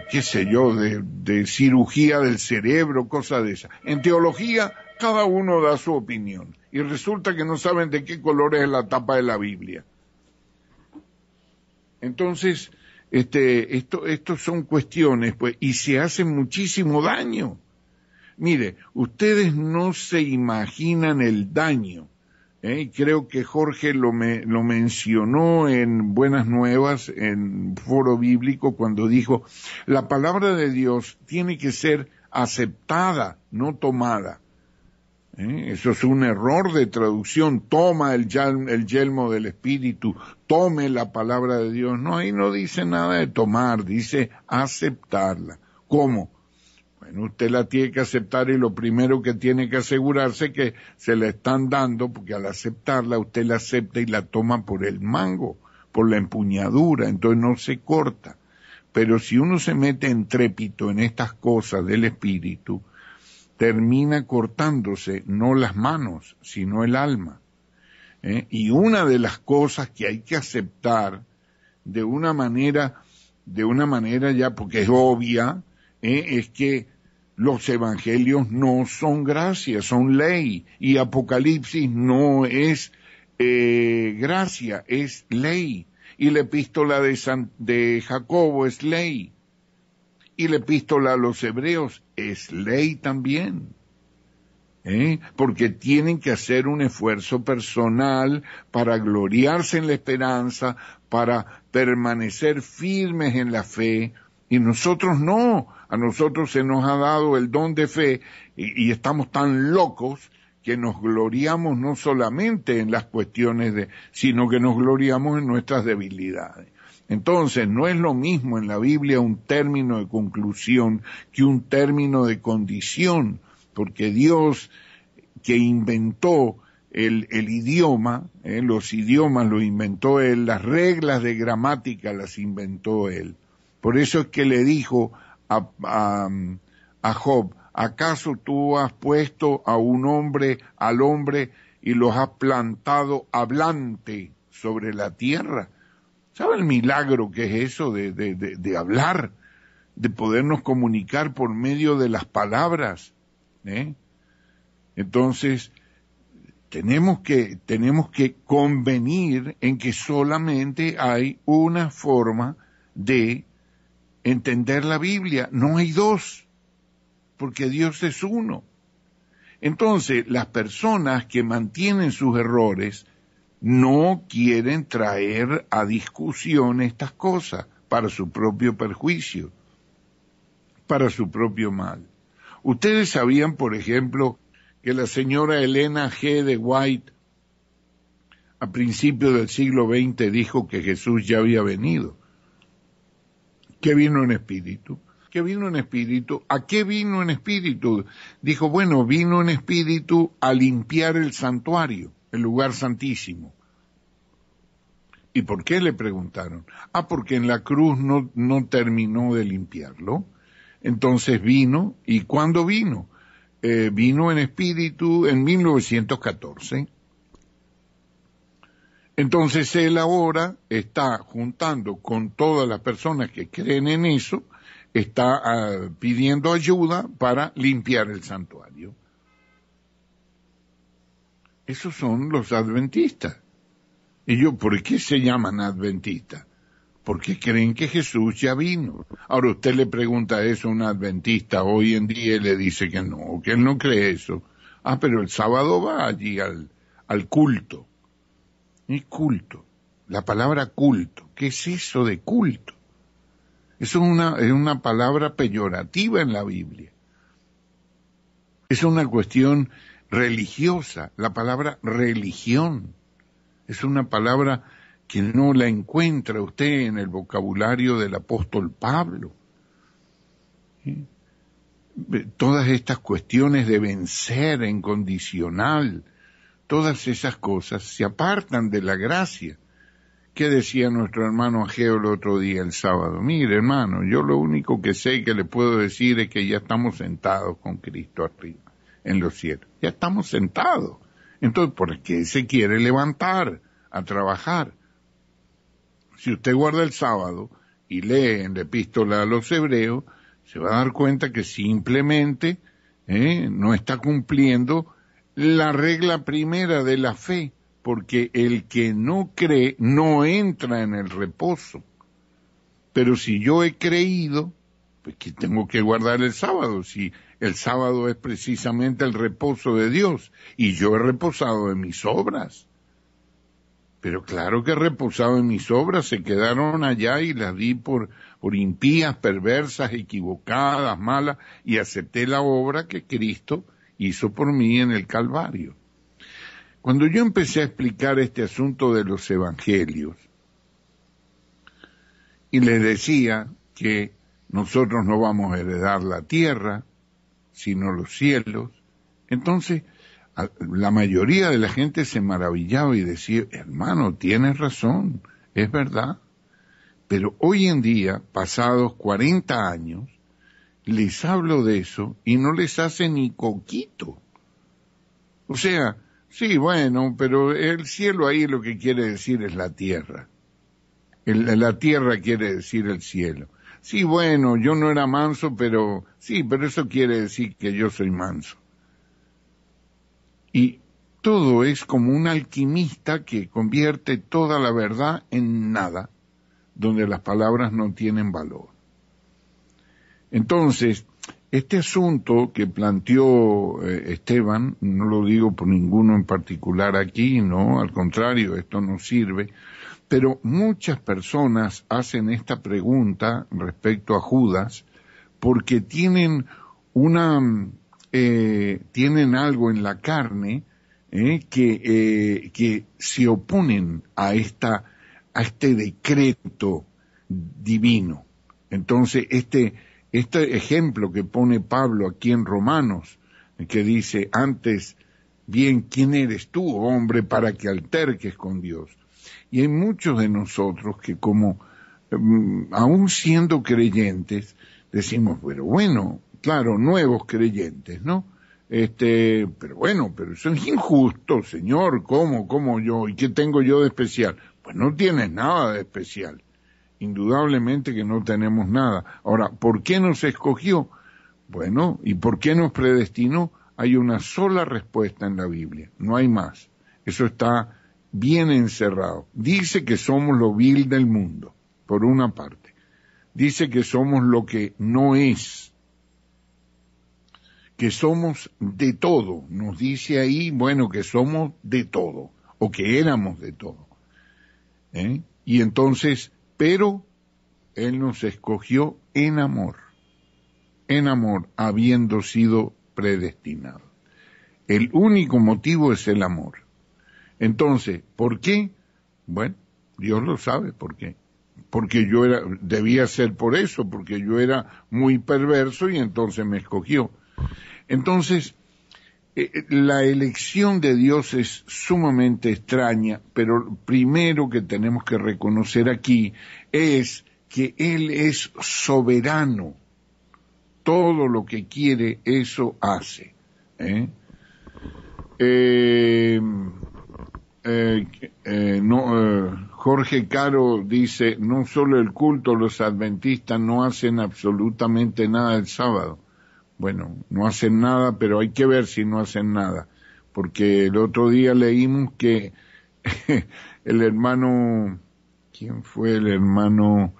qué sé yo, de, cirugía del cerebro, cosa de esa En teología, cada uno da su opinión y resulta que no saben de qué color es la tapa de la Biblia. Entonces, este, esto, estos son cuestiones, pues, y se hacen muchísimo daño. Mire, ustedes no se imaginan el daño. ¿eh? Creo que Jorge lo, me, lo mencionó en Buenas Nuevas, en Foro Bíblico, cuando dijo, la palabra de Dios tiene que ser aceptada, no tomada. ¿Eh? Eso es un error de traducción. Toma el, yelmo del Espíritu, tome la palabra de Dios. No, ahí no dice nada de tomar, dice aceptarla. ¿Cómo? Bueno, usted la tiene que aceptar y lo primero que tiene que asegurarse que se la están dando, porque al aceptarla usted la acepta y la toma por el mango, por la empuñadura, entonces no se corta. Pero si uno se mete en trépito en estas cosas del Espíritu, termina cortándose no las manos, sino el alma. ¿eh? Y una de las cosas que hay que aceptar de una manera, de una manera ya, porque es obvia, ¿eh? es que los evangelios no son gracia, son ley. Y Apocalipsis no es eh, gracia, es ley. Y la epístola de, de Jacobo es ley. Y la epístola a los hebreos es ley también. ¿eh? Porque tienen que hacer un esfuerzo personal para gloriarse en la esperanza, para permanecer firmes en la fe. Y nosotros no. A nosotros se nos ha dado el don de fe y, y estamos tan locos que nos gloriamos no solamente en las cuestiones de, sino que nos gloriamos en nuestras debilidades. Entonces, no es lo mismo en la Biblia un término de conclusión que un término de condición, porque Dios que inventó el, idioma, eh, los idiomas los inventó Él, las reglas de gramática las inventó Él. Por eso es que le dijo a Job, ¿acaso tú has puesto a un hombre, al hombre, y los has plantado hablante sobre la tierra? ¿Sabe el milagro que es eso de, de, hablar, de podernos comunicar por medio de las palabras? ¿Eh? Entonces, tenemos que, tenemos que convenir en que solamente hay una forma de entender la Biblia, no hay dos, porque Dios es uno. Entonces, las personas que mantienen sus errores no quieren traer a discusión estas cosas para su propio perjuicio, para su propio mal. Ustedes sabían, por ejemplo, que la señora Elena G. de White a principios del siglo XX dijo que Jesús ya había venido, que vino en espíritu, que vino en espíritu, ¿a qué vino en espíritu? Dijo, bueno, vino en espíritu a limpiar el santuario el lugar santísimo. ¿Y por qué le preguntaron? Ah, porque en la cruz no, no terminó de limpiarlo. Entonces vino, ¿y cuándo vino? Eh, vino en espíritu en 1914. Entonces él ahora está juntando con todas las personas que creen en eso, está ah, pidiendo ayuda para limpiar el santuario esos son los adventistas. Y yo, ¿por qué se llaman adventistas? Porque creen que Jesús ya vino. Ahora usted le pregunta eso a un adventista hoy en día y le dice que no, que él no cree eso. Ah, pero el sábado va allí al, al culto. Y culto, la palabra culto, ¿qué es eso de culto? es una, es una palabra peyorativa en la Biblia. Es una cuestión religiosa, la palabra religión. Es una palabra que no la encuentra usted en el vocabulario del apóstol Pablo. Todas estas cuestiones de vencer en condicional, todas esas cosas se apartan de la gracia. ¿Qué decía nuestro hermano Ageo el otro día, el sábado? Mire, hermano, yo lo único que sé que le puedo decir es que ya estamos sentados con Cristo arriba en los cielos. Ya estamos sentados. Entonces, ¿por qué se quiere levantar a trabajar? Si usted guarda el sábado y lee en la epístola a los hebreos, se va a dar cuenta que simplemente eh, no está cumpliendo la regla primera de la fe, porque el que no cree no entra en el reposo. Pero si yo he creído, pues, que tengo que guardar el sábado, si el sábado es precisamente el reposo de Dios y yo he reposado en mis obras. Pero claro que he reposado en mis obras, se quedaron allá y las di por, por impías, perversas, equivocadas, malas, y acepté la obra que Cristo hizo por mí en el Calvario. Cuando yo empecé a explicar este asunto de los evangelios, y les decía que nosotros no vamos a heredar la tierra, sino los cielos. Entonces, la mayoría de la gente se maravillaba y decía, hermano, tienes razón, es verdad. Pero hoy en día, pasados 40 años, les hablo de eso y no les hace ni coquito. O sea, sí, bueno, pero el cielo ahí lo que quiere decir es la tierra. la tierra quiere decir el cielo. Sí, bueno, yo no era manso, pero sí, pero eso quiere decir que yo soy manso. Y todo es como un alquimista que convierte toda la verdad en nada, donde las palabras no tienen valor. Entonces, este asunto que planteó eh, Esteban, no lo digo por ninguno en particular aquí, no, al contrario, esto no sirve, pero muchas personas hacen esta pregunta respecto a Judas porque tienen una mm, eh, tienen algo en la carne eh, que, eh, que se oponen a esta a este decreto divino. Entonces, este, este ejemplo que pone Pablo aquí en Romanos, que dice antes, bien, ¿quién eres tú, hombre, para que alterques con Dios? Y hay muchos de nosotros que como, em, aún siendo creyentes, decimos, pero bueno, claro, nuevos creyentes, ¿no? Este, pero bueno, pero eso es injusto, señor, ¿cómo, cómo yo? ¿Y qué tengo yo de especial? Pues no tienes nada de especial. Indudablemente que no tenemos nada. Ahora, ¿por qué nos escogió? Bueno, ¿y por qué nos predestinó? Hay una sola respuesta en la Biblia, no hay más. Eso está bien encerrado. Dice que somos lo vil del mundo, por una parte. Dice que somos lo que no es, que somos de todo. Nos dice ahí, bueno, que somos de todo, o que éramos de todo. ¿Eh? Y entonces, pero Él nos escogió en amor, en amor, habiendo sido predestinado El único motivo es el amor. Entonces, ¿por qué? Bueno, Dios lo sabe por qué. Porque yo era, debía ser por eso, porque yo era muy perverso y entonces me escogió. Entonces, eh, eh, la elección de Dios es sumamente extraña, pero primero que tenemos que reconocer aquí es que Él es soberano. Todo lo que quiere, eso hace. ¿eh? eh eh, eh, no, eh, Jorge Caro dice, no solo el culto, los adventistas no hacen absolutamente nada el sábado. Bueno, no hacen nada, pero hay que ver si no hacen nada, porque el otro día leímos que el hermano, ¿quién fue el hermano?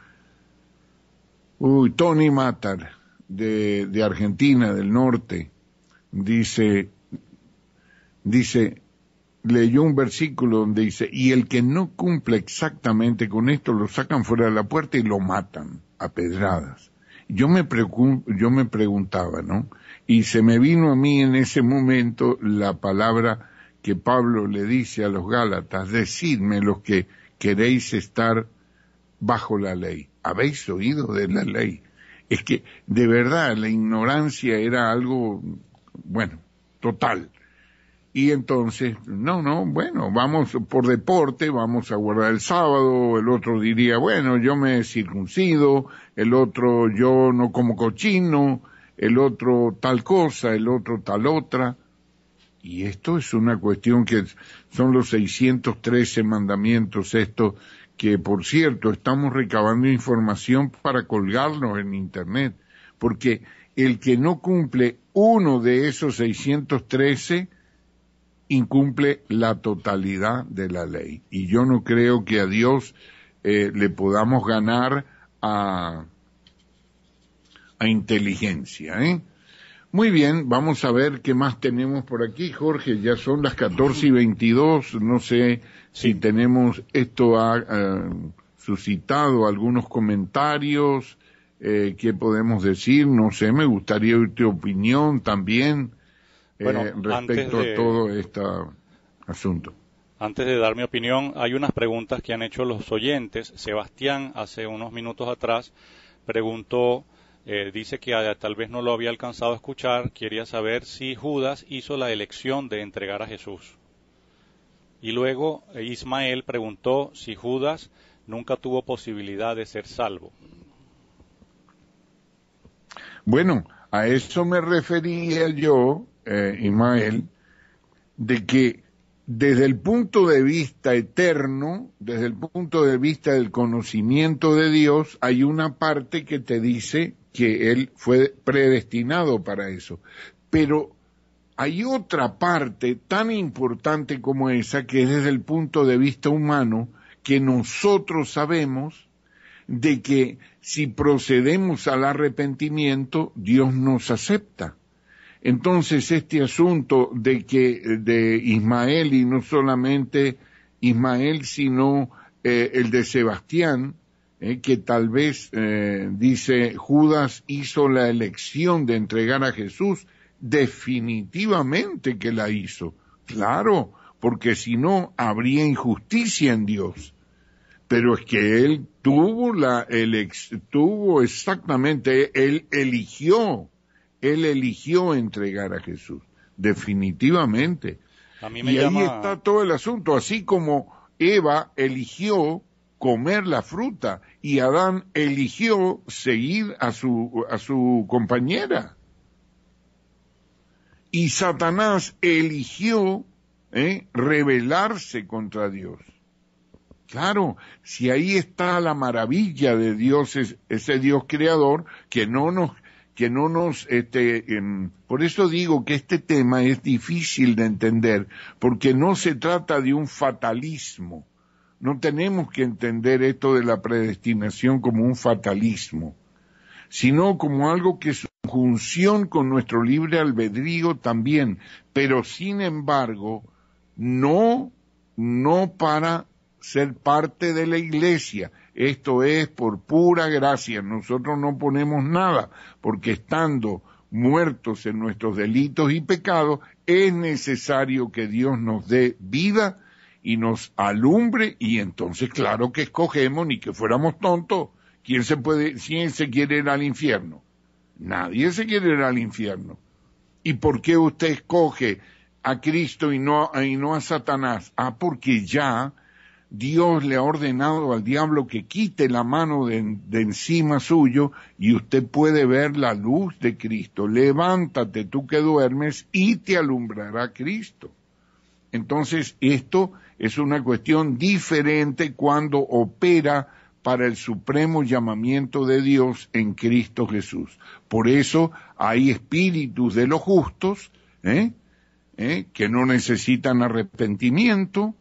Uy, Tony Matar, de, de Argentina, del norte, dice, dice, leyó un versículo donde dice, y el que no cumple exactamente con esto lo sacan fuera de la puerta y lo matan a pedradas. Yo me, yo me preguntaba, ¿no? Y se me vino a mí en ese momento la palabra que Pablo le dice a los Gálatas, decidme los que queréis estar bajo la ley. ¿Habéis oído de la ley? Es que de verdad la ignorancia era algo, bueno, total. Y entonces, no, no, bueno, vamos por deporte, vamos a guardar el sábado, el otro diría, bueno, yo me circuncido, el otro yo no como cochino, el otro tal cosa, el otro tal otra. Y esto es una cuestión que son los 613 mandamientos estos que, por cierto, estamos recabando información para colgarnos en Internet, porque el que no cumple uno de esos 613 incumple la totalidad de la ley. Y yo no creo que a Dios eh, le podamos ganar a, a inteligencia. ¿eh? Muy bien, vamos a ver qué más tenemos por aquí, Jorge. Ya son las 14 y 22. No sé si tenemos esto ha eh, suscitado algunos comentarios. Eh, ¿Qué podemos decir? No sé, me gustaría oír tu opinión también bueno, eh, respecto a todo este asunto.
Antes de dar mi opinión, hay unas preguntas que han hecho los oyentes. Sebastián, hace unos minutos atrás, preguntó, eh, dice que tal vez no lo había alcanzado a escuchar, quería saber si Judas hizo la elección de entregar a Jesús. Y luego eh, Ismael preguntó si Judas nunca tuvo posibilidad de ser salvo.
Bueno, a eso me refería yo eh, de que desde el punto de vista eterno, desde el punto de vista del conocimiento de Dios, hay una parte que te dice que Él fue predestinado para eso. Pero hay otra parte tan importante como esa, que es desde el punto de vista humano, que nosotros sabemos de que si procedemos al arrepentimiento, Dios nos acepta. Entonces, este asunto de que de Ismael y no solamente Ismael, sino eh, el de Sebastián, eh, que tal vez eh, dice Judas hizo la elección de entregar a Jesús, definitivamente que la hizo, claro, porque si no habría injusticia en Dios. Pero es que él tuvo la elección, tuvo exactamente, él eligió él eligió entregar a Jesús, definitivamente. y ahí está todo el asunto, así como Eva eligió comer la fruta y Adán eligió seguir a su, a su compañera. Y Satanás eligió ¿eh? rebelarse contra Dios. Claro, si ahí está la maravilla de Dios, ese Dios creador, que no nos, que no nos, este, em, por eso digo que este tema es difícil de entender, porque no se trata de un fatalismo. No tenemos que entender esto de la predestinación como un fatalismo, sino como algo que es conjunción con nuestro libre albedrío también, pero sin embargo, no, no para ser parte de la iglesia. Esto es por pura gracia. Nosotros no ponemos nada, porque estando muertos en nuestros delitos y pecados, es necesario que Dios nos dé vida y nos alumbre y entonces claro que escogemos ni que fuéramos tontos. ¿Quién se puede, quién se quiere ir al infierno? Nadie se quiere ir al infierno. ¿Y por qué usted escoge a Cristo y no, y no a Satanás? Ah, porque ya Dios le ha ordenado al diablo que quite la mano de, encima suyo y usted puede ver la luz de Cristo. Levántate tú que duermes y te alumbrará Cristo. Entonces esto es una cuestión diferente cuando opera para el supremo llamamiento de Dios en Cristo Jesús. Por eso hay espíritus de los justos ¿eh? ¿Eh? que no necesitan arrepentimiento,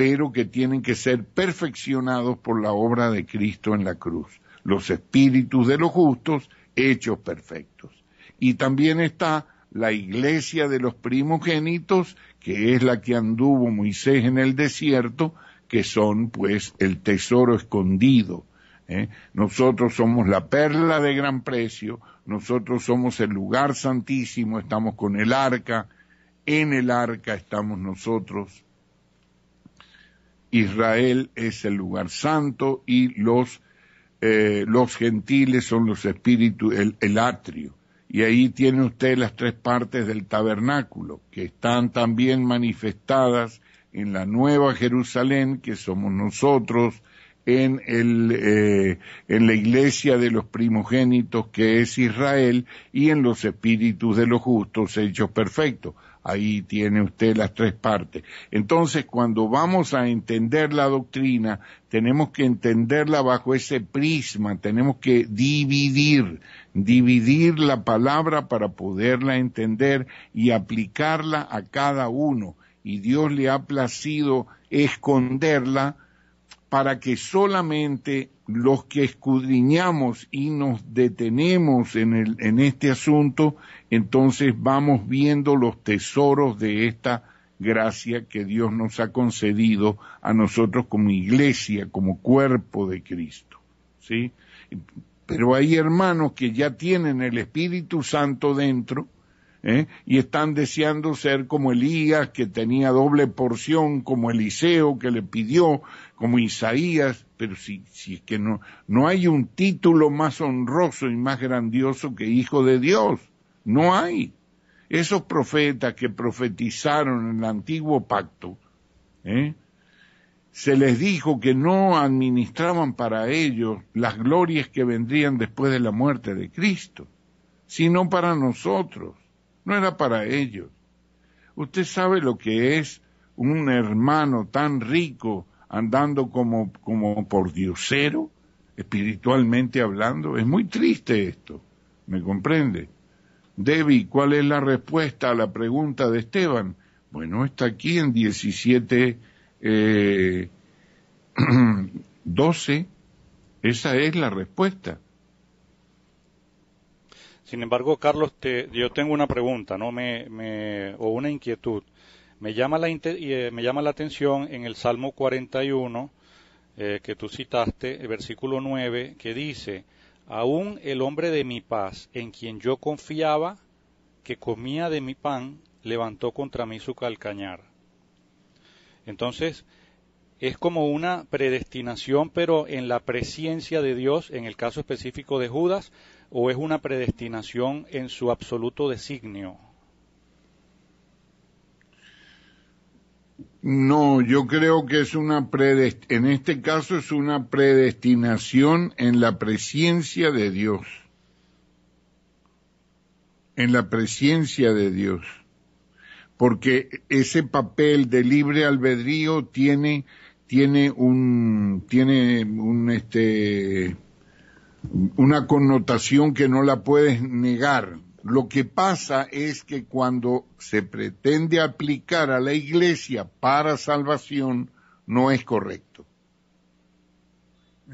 pero que tienen que ser perfeccionados por la obra de Cristo en la cruz, los espíritus de los justos hechos perfectos. Y también está la iglesia de los primogénitos, que es la que anduvo Moisés en el desierto, que son pues el tesoro escondido. ¿eh? Nosotros somos la perla de gran precio, nosotros somos el lugar santísimo, estamos con el arca, en el arca estamos nosotros, Israel es el lugar santo y los, eh, gentiles son los espíritus, el, atrio. Y ahí tiene usted las tres partes del tabernáculo, que están también manifestadas en la nueva Jerusalén, que somos nosotros, en, el, eh, en la iglesia de los primogénitos, que es Israel, y en los espíritus de los justos, hechos perfectos. Ahí tiene usted las tres partes. Entonces, cuando vamos a entender la doctrina, tenemos que entenderla bajo ese prisma, tenemos que dividir, dividir la palabra para poderla entender y aplicarla a cada uno. Y Dios le ha placido esconderla para que solamente los que escudriñamos y nos detenemos en, el, en este asunto, entonces vamos viendo los tesoros de esta gracia que Dios nos ha concedido a nosotros como iglesia, como cuerpo de Cristo. ¿Sí? Pero hay hermanos que ya tienen el Espíritu Santo dentro, ¿eh? y están deseando ser como Elías, que tenía doble porción, como Eliseo, que le pidió, como Isaías, pero si, si es que no, no hay un título más honroso y más grandioso que Hijo de Dios, no hay. Esos profetas que profetizaron en el antiguo pacto, ¿eh? se les dijo que no administraban para ellos las glorias que vendrían después de la muerte de Cristo, sino para nosotros no era para ellos. Usted sabe lo que es un hermano tan rico andando como, como por diosero, espiritualmente hablando. Es muy triste esto, ¿me comprende? Debbie, ¿cuál es la respuesta a la pregunta de Esteban? Bueno, está aquí en 17, eh, Esa es la respuesta.
Sin embargo, Carlos, yo tengo una pregunta, ¿no? Me, o una inquietud. Me llama la, eh, me llama la atención en el Salmo 41, eh, que tú citaste, el versículo 9, que dice, aún el hombre de mi paz, en quien yo confiaba, que comía de mi pan, levantó contra mí su calcañar. Entonces, es como una predestinación, pero en la presencia de Dios, en el caso específico de Judas, o es una predestinación en su absoluto designio?
No, yo creo que es una predest en este caso es una predestinación en la presencia de Dios. En la presencia de Dios. Porque ese papel de libre albedrío tiene tiene un tiene un este una connotación que no la puedes negar. Lo que pasa es que cuando se pretende aplicar a la iglesia para salvación, no es correcto.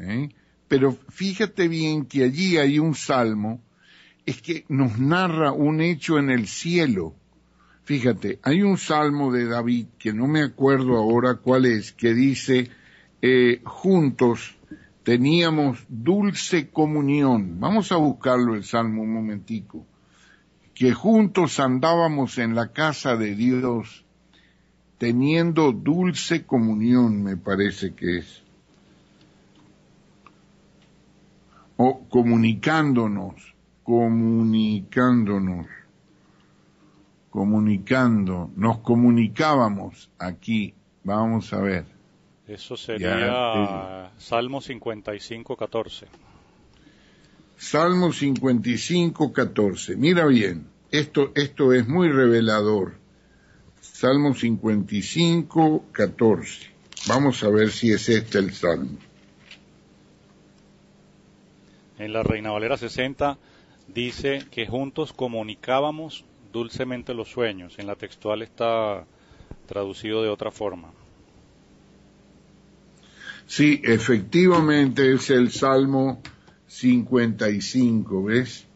¿Eh? Pero fíjate bien que allí hay un salmo, es que nos narra un hecho en el cielo. Fíjate, hay un salmo de David, que no me acuerdo ahora cuál es, que dice, eh, juntos teníamos dulce comunión. Vamos a buscarlo el Salmo un momentico. Que juntos andábamos en la casa de Dios teniendo dulce comunión, me parece que es. O comunicándonos, comunicándonos, comunicando, nos comunicábamos aquí, vamos a ver.
Eso sería Salmo 55, 14.
Salmo 55, 14. Mira bien, esto, esto es muy revelador. Salmo 55, 14. Vamos a ver si es este el salmo.
En la Reina Valera 60 dice que juntos comunicábamos dulcemente los sueños. En la textual está traducido de otra forma.
Sí, efectivamente es el Salmo 55, ¿ves?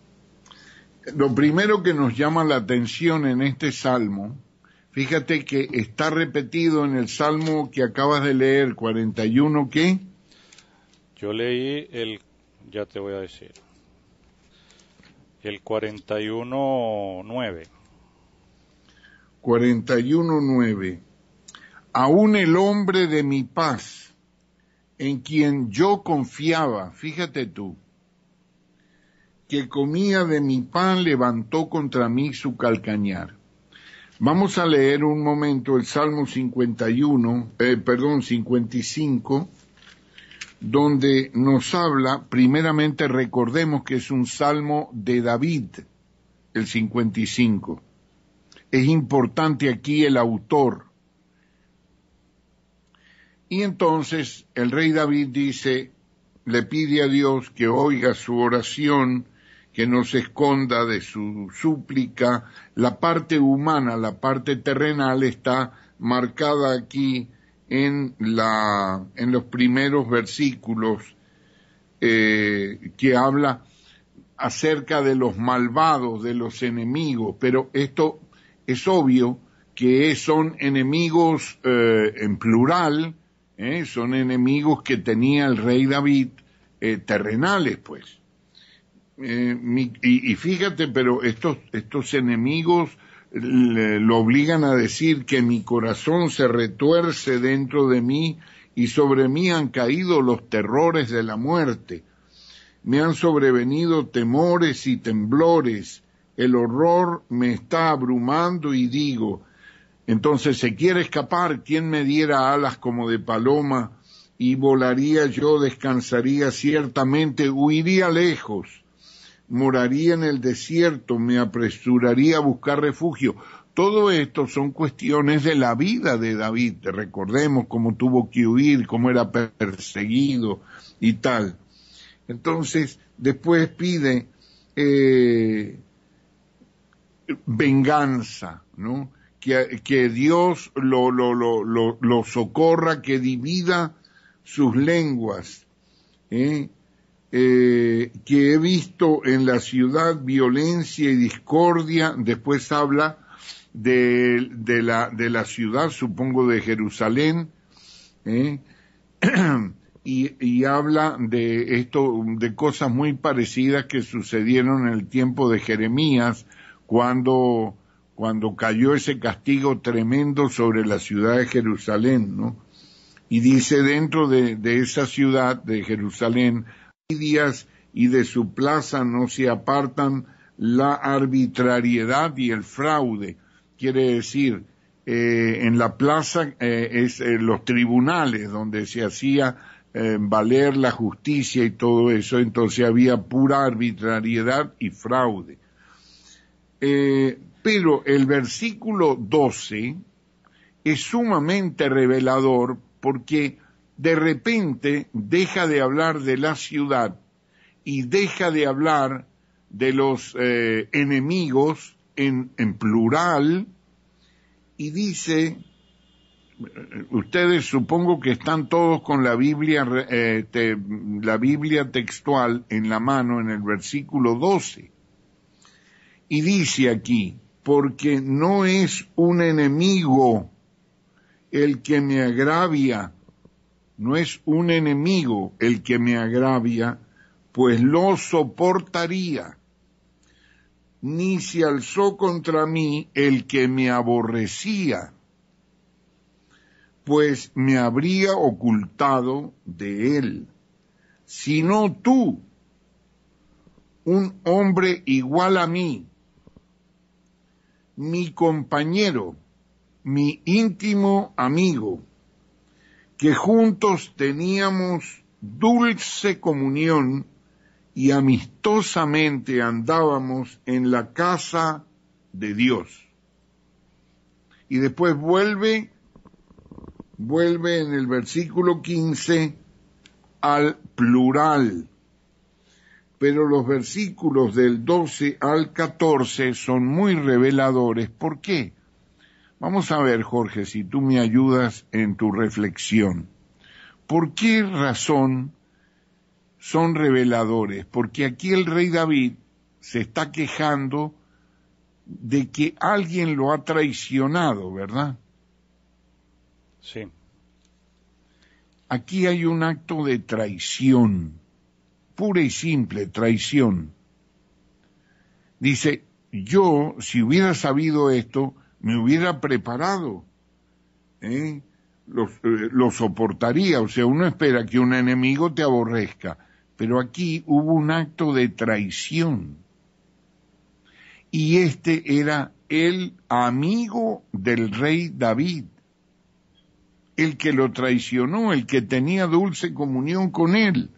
Lo primero que nos llama la atención en este Salmo, fíjate que está repetido en el Salmo que acabas de leer, 41, ¿qué?
Yo leí el, ya te voy a decir, el 41.9.
41.9. Aún el hombre de mi paz en quien yo confiaba, fíjate tú, que comía de mi pan, levantó contra mí su calcañar. Vamos a leer un momento el Salmo 51, eh, perdón, 55, donde nos habla, primeramente recordemos que es un salmo de David, el 55. Es importante aquí el autor, y entonces el rey David dice, le pide a Dios que oiga su oración, que no se esconda de su súplica. La parte humana, la parte terrenal está marcada aquí en, la, en los primeros versículos eh, que habla acerca de los malvados, de los enemigos, pero esto es obvio que son enemigos eh, en plural, ¿eh? son enemigos que tenía el rey David eh, terrenales, pues. Eh, y, fíjate, pero estos, estos enemigos lo obligan a decir que mi corazón se retuerce dentro de mí y sobre mí han caído los terrores de la muerte. Me han sobrevenido temores y temblores. El horror me está abrumando y digo, entonces se quiere escapar, quien me diera alas como de paloma? Y volaría yo, descansaría ciertamente, huiría lejos, moraría en el desierto, me apresuraría a buscar refugio. Todo esto son cuestiones de la vida de David. Recordemos cómo tuvo que huir, cómo era perseguido y tal. Entonces, después pide eh, venganza, ¿no? que, Dios lo, lo, lo, lo, socorra, que divida sus lenguas. ¿eh? Eh, que he visto en la ciudad violencia y discordia, después habla de, de, la, de la, ciudad, supongo de Jerusalén, ¿eh? y, y, habla de esto, de cosas muy parecidas que sucedieron en el tiempo de Jeremías, cuando cuando cayó ese castigo tremendo sobre la ciudad de Jerusalén, ¿no? Y dice dentro de, esa ciudad de Jerusalén, días y de su plaza no se apartan la arbitrariedad y el fraude. Quiere decir, eh, en la plaza eh, es eh, los tribunales donde se hacía valer la justicia y todo eso, entonces había pura arbitrariedad y fraude. Pero el versículo 12 es sumamente revelador porque de repente deja de hablar de la ciudad y deja de hablar de los eh, enemigos en, plural y dice, eh, ustedes supongo que están todos con la Biblia, eh, la Biblia textual en la mano en el versículo 12. Y dice aquí, porque no es un enemigo el que me agravia, no es un enemigo el que me agravia, pues lo soportaría, ni se alzó contra mí el que me aborrecía, pues me habría ocultado de él, sino tú, un hombre igual a mí, mi compañero, mi íntimo amigo, que juntos teníamos dulce comunión y amistosamente andábamos en la casa de Dios. Y después vuelve, vuelve en el versículo 15 al plural pero los versículos del 12 al 14 son muy reveladores. ¿Por qué? Vamos a ver, Jorge, si tú me ayudas en tu reflexión. ¿Por qué razón son reveladores? Porque aquí el rey David se está quejando de que alguien lo ha traicionado, ¿verdad? Sí. Aquí hay un acto de traición pura y simple traición. Dice, yo, si hubiera sabido esto, me hubiera preparado. ¿eh? Lo, eh, lo, soportaría. O sea, uno espera que un enemigo te aborrezca. Pero aquí hubo un acto de traición. Y este era el amigo del rey David, el que lo traicionó, el que tenía dulce comunión con él.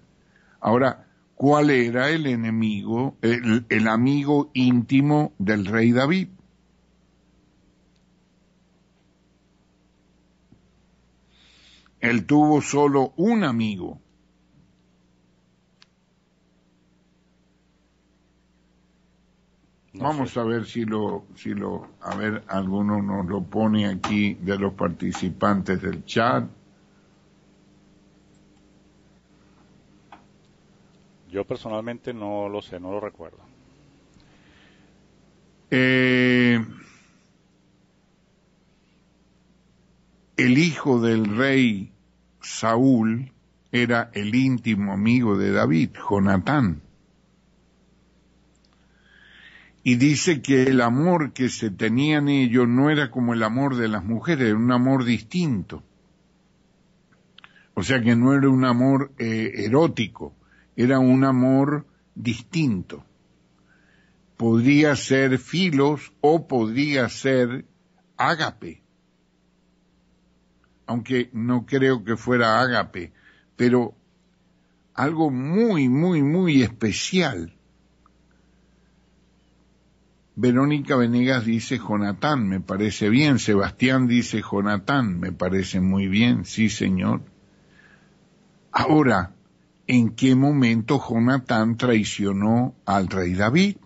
Ahora, cuál era el enemigo, el, amigo íntimo del rey David. Él tuvo solo un amigo. Vamos a ver si lo, si lo, a ver, alguno nos lo pone aquí de los participantes del chat.
Yo personalmente no lo sé, no lo recuerdo.
Eh, el hijo del rey Saúl era el íntimo amigo de David, Jonatán. Y dice que el amor que se tenían ellos no era como el amor de las mujeres, era un amor distinto. O sea que no era un amor eh, erótico era un amor distinto. Podría ser filos o podría ser ágape. Aunque no creo que fuera ágape, pero algo muy, muy, muy especial. Verónica Venegas dice Jonatán, me parece bien. Sebastián dice Jonatán, me parece muy bien, sí señor. Ahora, en qué momento Jonatán traicionó al rey David.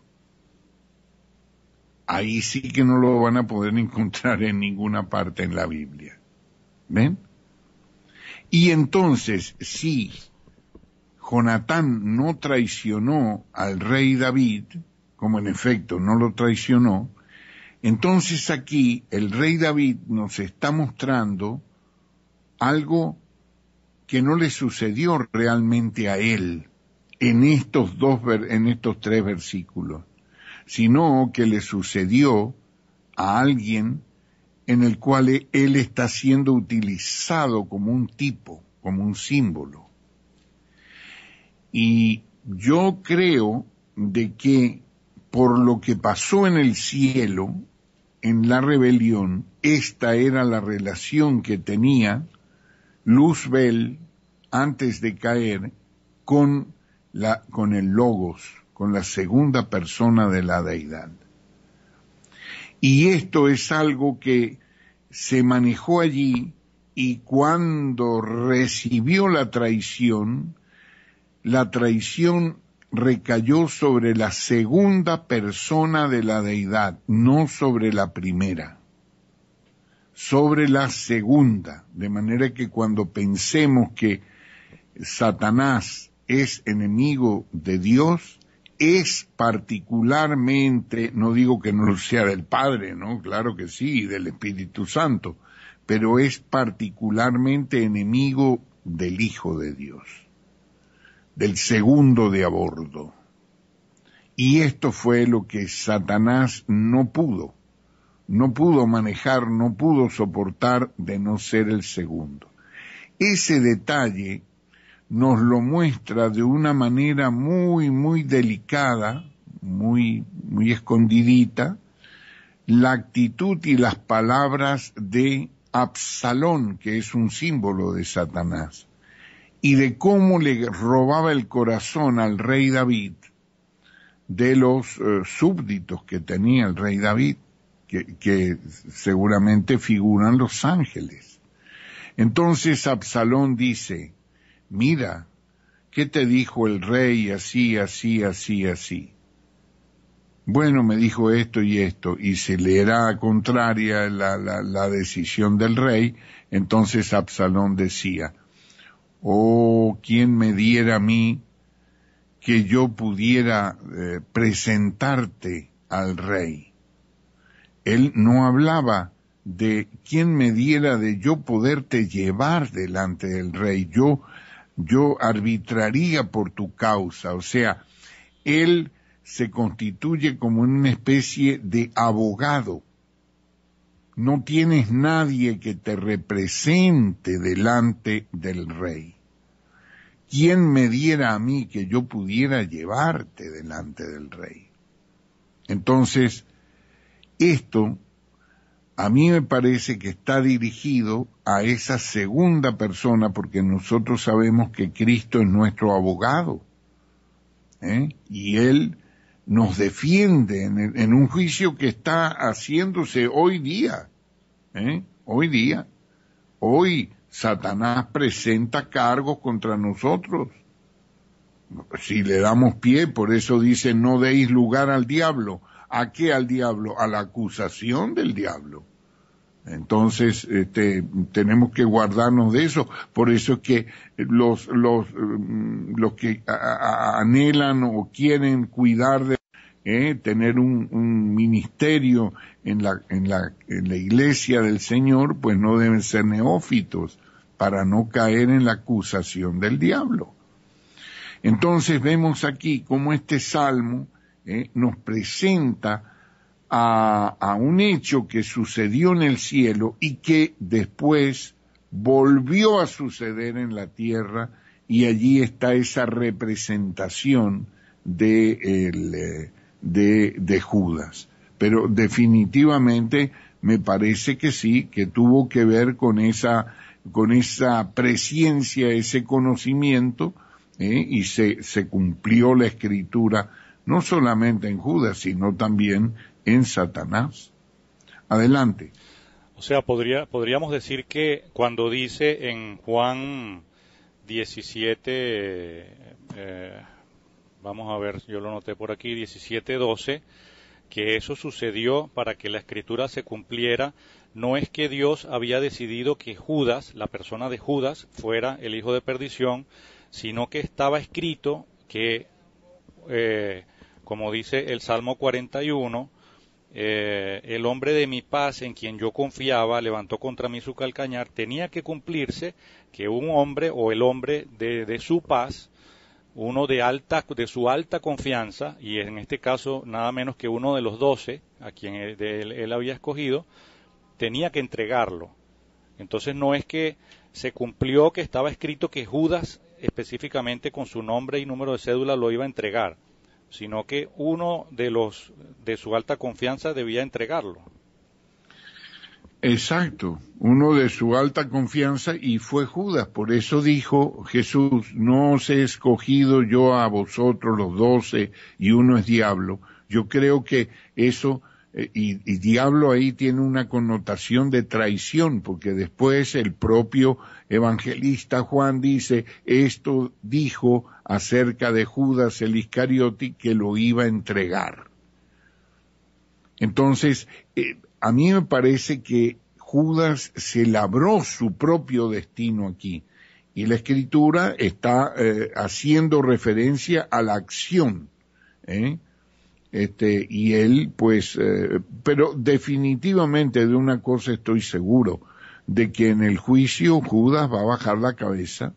Ahí sí que no lo van a poder encontrar en ninguna parte en la Biblia. ¿Ven? Y entonces, si Jonatán no traicionó al rey David, como en efecto no lo traicionó, entonces aquí el rey David nos está mostrando algo que no le sucedió realmente a él en estos dos en estos tres versículos, sino que le sucedió a alguien en el cual él está siendo utilizado como un tipo, como un símbolo. Y yo creo de que por lo que pasó en el cielo, en la rebelión, esta era la relación que tenía Luzbel antes de caer con, la, con el logos, con la segunda persona de la deidad. Y esto es algo que se manejó allí y cuando recibió la traición, la traición recayó sobre la segunda persona de la deidad, no sobre la primera sobre la segunda, de manera que cuando pensemos que Satanás es enemigo de Dios, es particularmente, no digo que no sea del Padre, ¿no? Claro que sí, del Espíritu Santo, pero es particularmente enemigo del Hijo de Dios, del segundo de a Y esto fue lo que Satanás no pudo no pudo manejar, no pudo soportar de no ser el segundo. Ese detalle nos lo muestra de una manera muy, muy delicada, muy, muy escondidita, la actitud y las palabras de Absalón, que es un símbolo de Satanás, y de cómo le robaba el corazón al rey David de los eh, súbditos que tenía el rey David que, seguramente figuran los ángeles. Entonces Absalón dice, mira, ¿qué te dijo el rey así, así, así, así? Bueno, me dijo esto y esto, y se le era contraria la, decisión del rey, entonces Absalón decía, oh, quien me diera a mí que yo pudiera eh, presentarte al rey él no hablaba de quién me diera de yo poderte llevar delante del rey, yo, yo arbitraría por tu causa, o sea, él se constituye como una especie de abogado. No tienes nadie que te represente delante del rey. ¿Quién me diera a mí que yo pudiera llevarte delante del rey? Entonces, esto a mí me parece que está dirigido a esa segunda persona porque nosotros sabemos que Cristo es nuestro abogado ¿eh? y Él nos defiende en, un juicio que está haciéndose hoy día, ¿eh? hoy día. Hoy Satanás presenta cargos contra nosotros. Si le damos pie, por eso dice, no deis lugar al diablo ¿A qué al diablo? A la acusación del diablo. Entonces, este, tenemos que guardarnos de eso. Por eso que los, los, mm, los que anhelan o quieren cuidar de, eh, tener un, un ministerio en la, en, la, en la iglesia del Señor, pues no deben ser neófitos para no caer en la acusación del diablo. Entonces vemos aquí cómo este salmo eh, nos presenta a, un hecho que sucedió en el cielo y que después volvió a suceder en la tierra y allí está esa representación de, eh, de, Judas. Pero definitivamente me parece que sí, que tuvo que ver con esa, con esa presciencia, ese conocimiento, eh, y se cumplió la escritura no solamente en Judas, sino también en Satanás.
Adelante. O sea, podría, podríamos decir que cuando dice en Juan 17, eh, vamos a ver, yo lo noté por aquí, 17, 12, que eso sucedió para que la escritura se cumpliera, no es que Dios había decidido que Judas, la persona de Judas, fuera el hijo de perdición, sino que estaba escrito que eh, como dice el Salmo 41, eh, el hombre de mi paz en quien yo confiaba levantó contra mí su calcañar, tenía que cumplirse que un hombre o el hombre de, su paz, uno de, alta, de su alta confianza, y en este caso nada menos que uno de los doce a quien él había escogido, tenía que entregarlo. Entonces no es que se cumplió que estaba escrito que Judas específicamente con su nombre y número de cédula lo iba a entregar sino que uno de los de su alta confianza debía entregarlo.
Exacto, uno de su alta confianza y fue Judas. Por eso dijo Jesús, no os he escogido yo a vosotros los doce y uno es diablo. Yo creo que eso eh, y, diablo ahí tiene una connotación de traición, porque después el propio evangelista Juan dice, esto dijo acerca de Judas el Iscarioti que lo iba a entregar. Entonces, eh, a mí me parece que Judas se labró su propio destino aquí, y la escritura está eh, haciendo referencia a la acción. ¿eh? Este, y él, pues, eh, pero definitivamente de una cosa estoy seguro, de que en el juicio Judas va a bajar la cabeza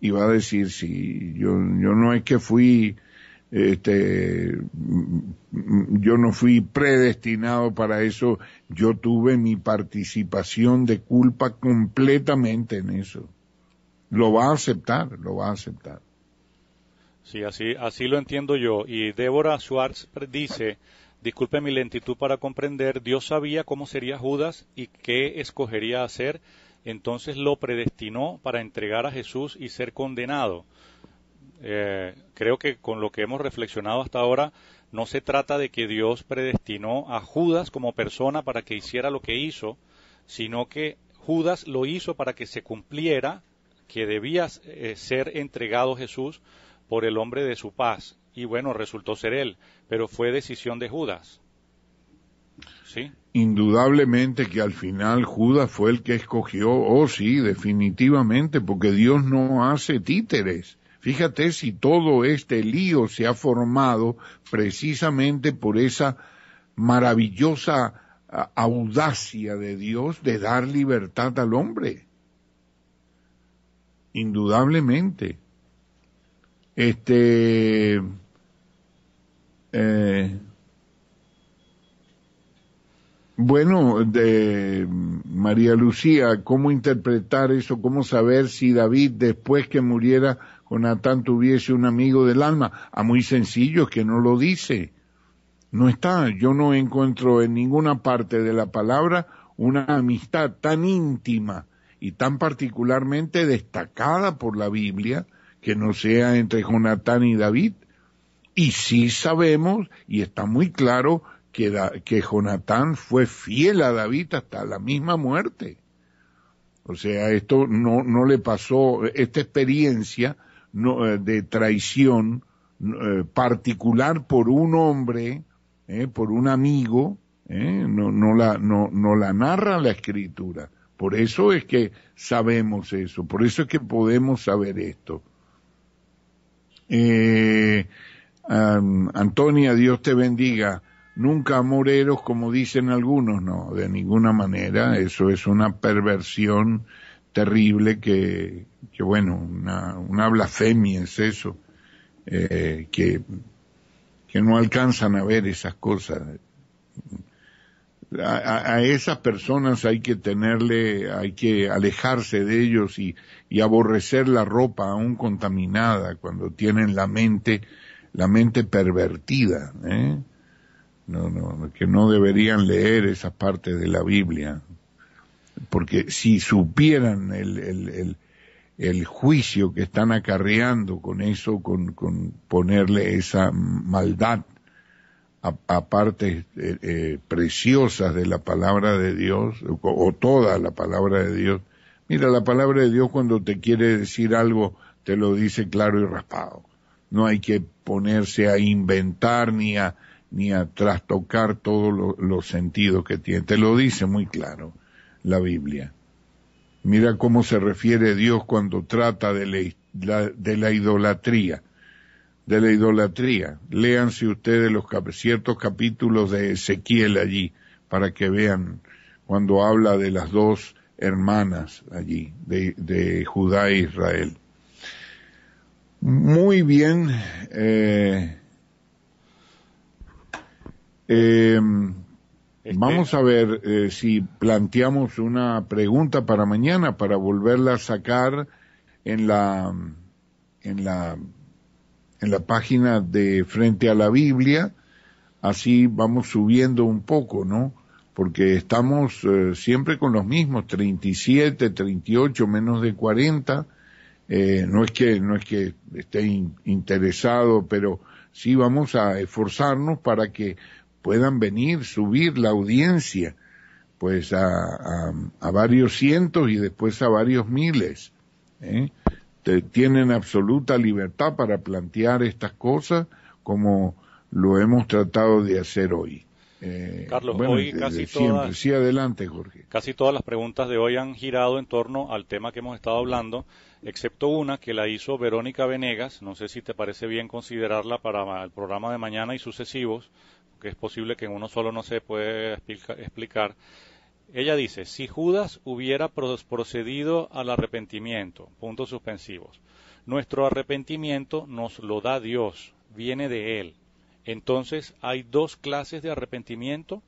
y va a decir, sí, yo, yo no es que fui, este, yo no fui predestinado para eso, yo tuve mi participación de culpa completamente en eso. Lo va a aceptar, lo va a aceptar.
Sí, así, así lo entiendo yo. Y Débora Schwartz dice, disculpe mi lentitud para comprender, Dios sabía cómo sería Judas y qué escogería hacer, entonces lo predestinó para entregar a Jesús y ser condenado. Eh, creo que con lo que hemos reflexionado hasta ahora, no se trata de que Dios predestinó a Judas como persona para que hiciera lo que hizo, sino que Judas lo hizo para que se cumpliera que debía eh, ser entregado Jesús por el hombre de su paz. Y bueno, resultó ser él, pero fue decisión de Judas. ¿Sí?
Indudablemente que al final Judas fue el que escogió, oh sí, definitivamente, porque Dios no hace títeres. Fíjate si todo este lío se ha formado precisamente por esa maravillosa audacia de Dios de dar libertad al hombre. Indudablemente. Este. Eh, bueno, de María Lucía, ¿cómo interpretar eso? ¿Cómo saber si David, después que muriera, Jonatán tuviese un amigo del alma? A ah, muy sencillo, es que no lo dice. No está, yo no encuentro en ninguna parte de la palabra una amistad tan íntima y tan particularmente destacada por la Biblia que no sea entre Jonatán y David. Y sí sabemos, y está muy claro, que, Jonatán fue fiel a David hasta la misma muerte. O sea, esto no, no le pasó, esta experiencia eh, de traición eh, particular por un hombre, eh, por un amigo, no, no, la, no, no la narra la escritura. Por eso es que sabemos eso, por eso es que podemos saber esto. Eh, Antonia, Dios te bendiga. Nunca moreros como dicen algunos, no, de ninguna manera. Eso es una perversión terrible que, bueno, una, blasfemia es eso, eh, que no alcanzan a ver esas cosas a, esas personas hay que tenerle, hay que alejarse de ellos y, aborrecer la ropa aún contaminada cuando tienen la mente, la mente pervertida, ¿eh? No, no, que no deberían leer esa parte de la Biblia, porque si supieran el, el, el, el juicio que están acarreando con eso, con, con ponerle esa maldad a, partes eh, eh, preciosas de la palabra de Dios, o, toda la palabra de Dios. Mira, la palabra de Dios cuando te quiere decir algo, te lo dice claro y raspado. No hay que ponerse a inventar ni a, ni a trastocar todos los sentidos que tiene. Te lo dice muy claro la Biblia. Mira cómo se refiere Dios cuando trata de de la idolatría de la idolatría. leanse ustedes los ciertos capítulos de Ezequiel allí para que vean cuando habla de las dos hermanas allí, de, Judá e Israel. Muy bien. Eh, em, este vamos a ver eh, si planteamos una pregunta para mañana para volverla a sacar en la en la en la página de Frente a la Biblia, así vamos subiendo un poco, ¿no? Porque estamos eh, siempre con los mismos, 37, 38, menos de 40. Eh, no es que no es que esté interesado, pero sí vamos a esforzarnos para que puedan venir, subir la audiencia, pues a, a, a varios cientos y después a varios miles. ¿eh? tienen absoluta libertad para plantear estas cosas como lo hemos tratado de hacer hoy. Eh, Carlos, hoy casi todas, sí,
Casi todas las preguntas de hoy han girado en torno al tema que hemos estado hablando, excepto una que la hizo Verónica Venegas. No sé si te parece bien considerarla para el programa de mañana y sucesivos, que es posible que en uno solo no se puede explicar. Ella dice, si Judas hubiera procedido al arrepentimiento, puntos suspensivos, nuestro arrepentimiento nos lo da Dios, viene de Él. Entonces hay dos clases de arrepentimiento,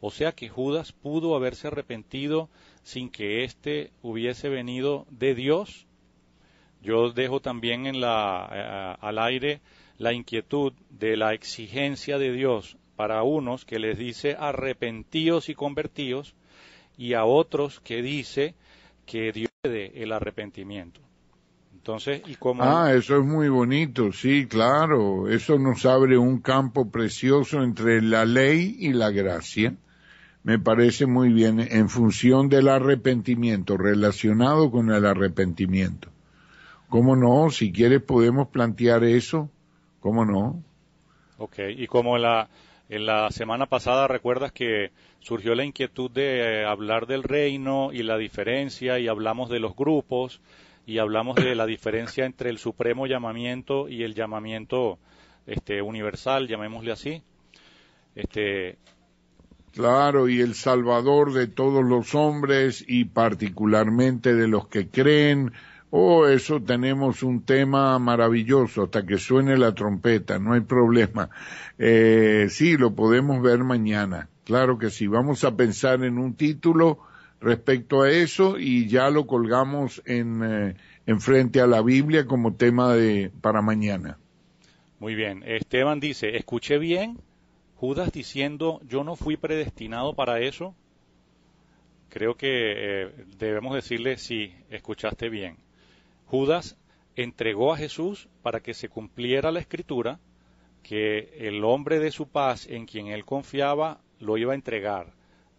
o sea que Judas pudo haberse arrepentido sin que éste hubiese venido de Dios. Yo dejo también en la, eh, al aire la inquietud de la exigencia de Dios para unos que les dice arrepentíos y convertidos, y a otros que dice que Dios de el arrepentimiento. Entonces, ¿y cómo? Ah,
eso es muy bonito, sí, claro. Eso nos abre un campo precioso entre la ley y la gracia. Me parece muy bien en función del arrepentimiento, relacionado con el arrepentimiento. ¿Cómo no? Si quieres podemos plantear eso. ¿Cómo no?
Ok, y como la, en la semana pasada recuerdas que surgió la inquietud de eh, hablar del reino y la diferencia y hablamos de los grupos y hablamos de la diferencia entre el supremo llamamiento y el llamamiento este, universal, llamémosle así. Este,
claro, y el Salvador de todos los hombres y particularmente de los que creen, Oh, eso tenemos un tema maravilloso hasta que suene la trompeta, no hay problema. Eh, sí, lo podemos ver mañana. Claro que sí. Vamos a pensar en un título respecto a eso y ya lo colgamos en, eh, frente a la Biblia como tema de para mañana.
Muy bien. Esteban dice, escuché bien Judas diciendo, yo no fui predestinado para eso. Creo que eh, debemos decirle, sí, escuchaste bien. Judas entregó a Jesús para que se cumpliera la escritura que el hombre de su paz en quien él confiaba lo iba a entregar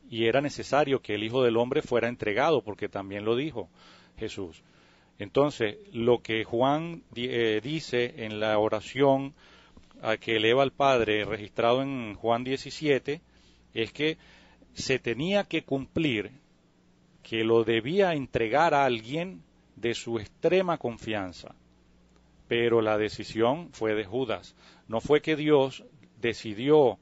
y era necesario que el Hijo del Hombre fuera entregado porque también lo dijo Jesús. Entonces, lo que Juan eh, dice en la oración a que eleva al Padre, registrado en Juan 17, es que se tenía que cumplir, que lo debía entregar a alguien de su extrema confianza. Pero la decisión fue de Judas. No fue que Dios decidió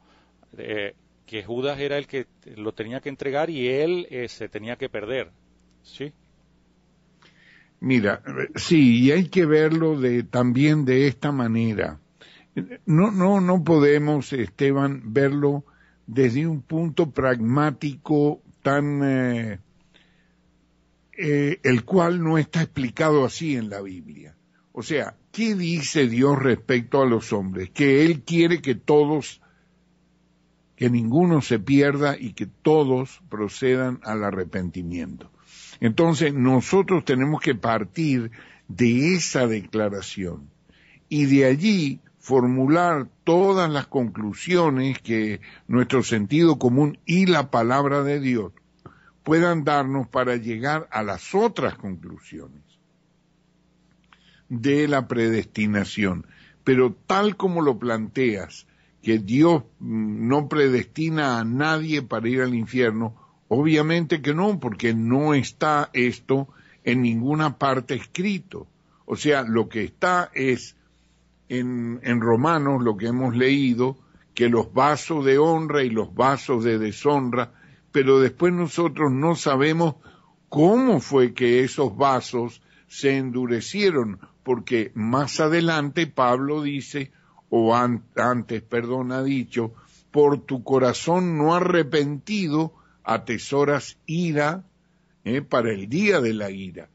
eh, que Judas era el que lo tenía que entregar y él eh, se tenía que perder. ¿Sí?
Mira, eh, sí, y hay que verlo de, también de esta manera. No, no, no podemos, Esteban, verlo desde un punto pragmático tan eh, el cual no está explicado así en la Biblia. O sea, ¿qué dice Dios respecto a los hombres? Que Él quiere que todos, que ninguno se pierda y que todos procedan al arrepentimiento. Entonces, nosotros tenemos que partir de esa declaración y de allí formular todas las conclusiones que nuestro sentido común y la palabra de Dios puedan darnos para llegar a las otras conclusiones de la predestinación. Pero tal como lo planteas, que Dios mm, no predestina a nadie para ir al infierno, obviamente que no, porque no está esto en ninguna parte escrito. O sea, lo que está es en, en Romanos, lo que hemos leído, que los vasos de honra y los vasos de deshonra pero después nosotros no sabemos cómo fue que esos vasos se endurecieron, porque más adelante Pablo dice, o antes, perdón, ha dicho, por tu corazón no arrepentido atesoras ira eh, para el día de la ira.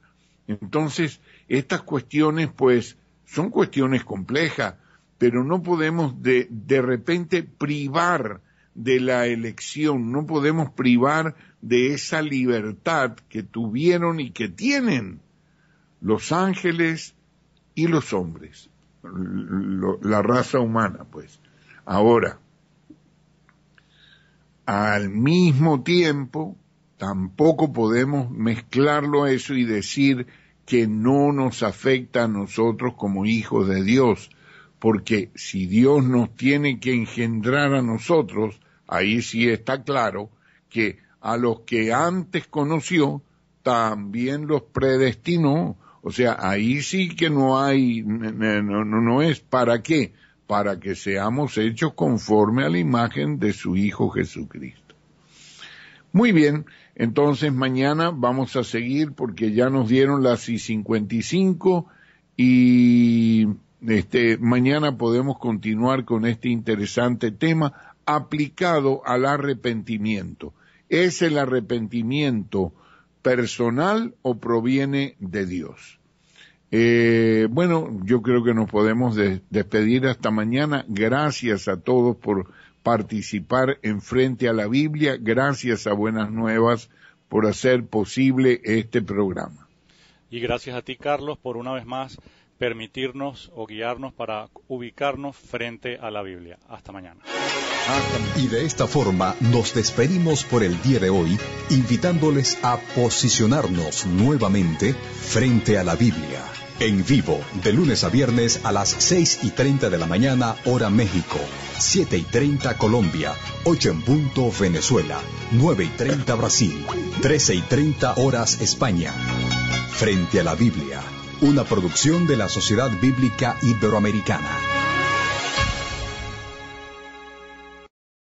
Entonces, estas cuestiones, pues, son cuestiones complejas, pero no podemos de, de repente privar de la elección, no podemos privar de esa libertad que tuvieron y que tienen los ángeles y los hombres, la raza humana, pues. Ahora, al mismo tiempo, tampoco podemos mezclarlo a eso y decir que no nos afecta a nosotros como hijos de Dios, porque si Dios nos tiene que engendrar a nosotros, Ahí sí está claro que a los que antes conoció también los predestinó. O sea, ahí sí que no hay, no, es para qué, para que seamos hechos conforme a la imagen de su Hijo Jesucristo. Muy bien, entonces mañana vamos a seguir porque ya nos dieron las y 55 y este, mañana podemos continuar con este interesante tema aplicado al arrepentimiento. ¿Es el arrepentimiento personal o proviene de Dios? Eh, bueno, yo creo que nos podemos despedir hasta mañana. Gracias a todos por participar en Frente a la Biblia. Gracias a Buenas Nuevas por hacer posible este programa.
Y gracias a ti, Carlos, por una vez más permitirnos o guiarnos para ubicarnos frente a la Biblia. Hasta mañana.
Y de esta forma nos despedimos por el día de hoy, invitándoles a posicionarnos nuevamente frente a la Biblia. En vivo, de lunes a viernes a las 6 y 30 de la mañana, hora México, 7 y 30 Colombia, 8 en punto Venezuela, 9 y 30 Brasil, 13 y 30 horas España. Frente a la Biblia, una producción de la Sociedad Bíblica Iberoamericana.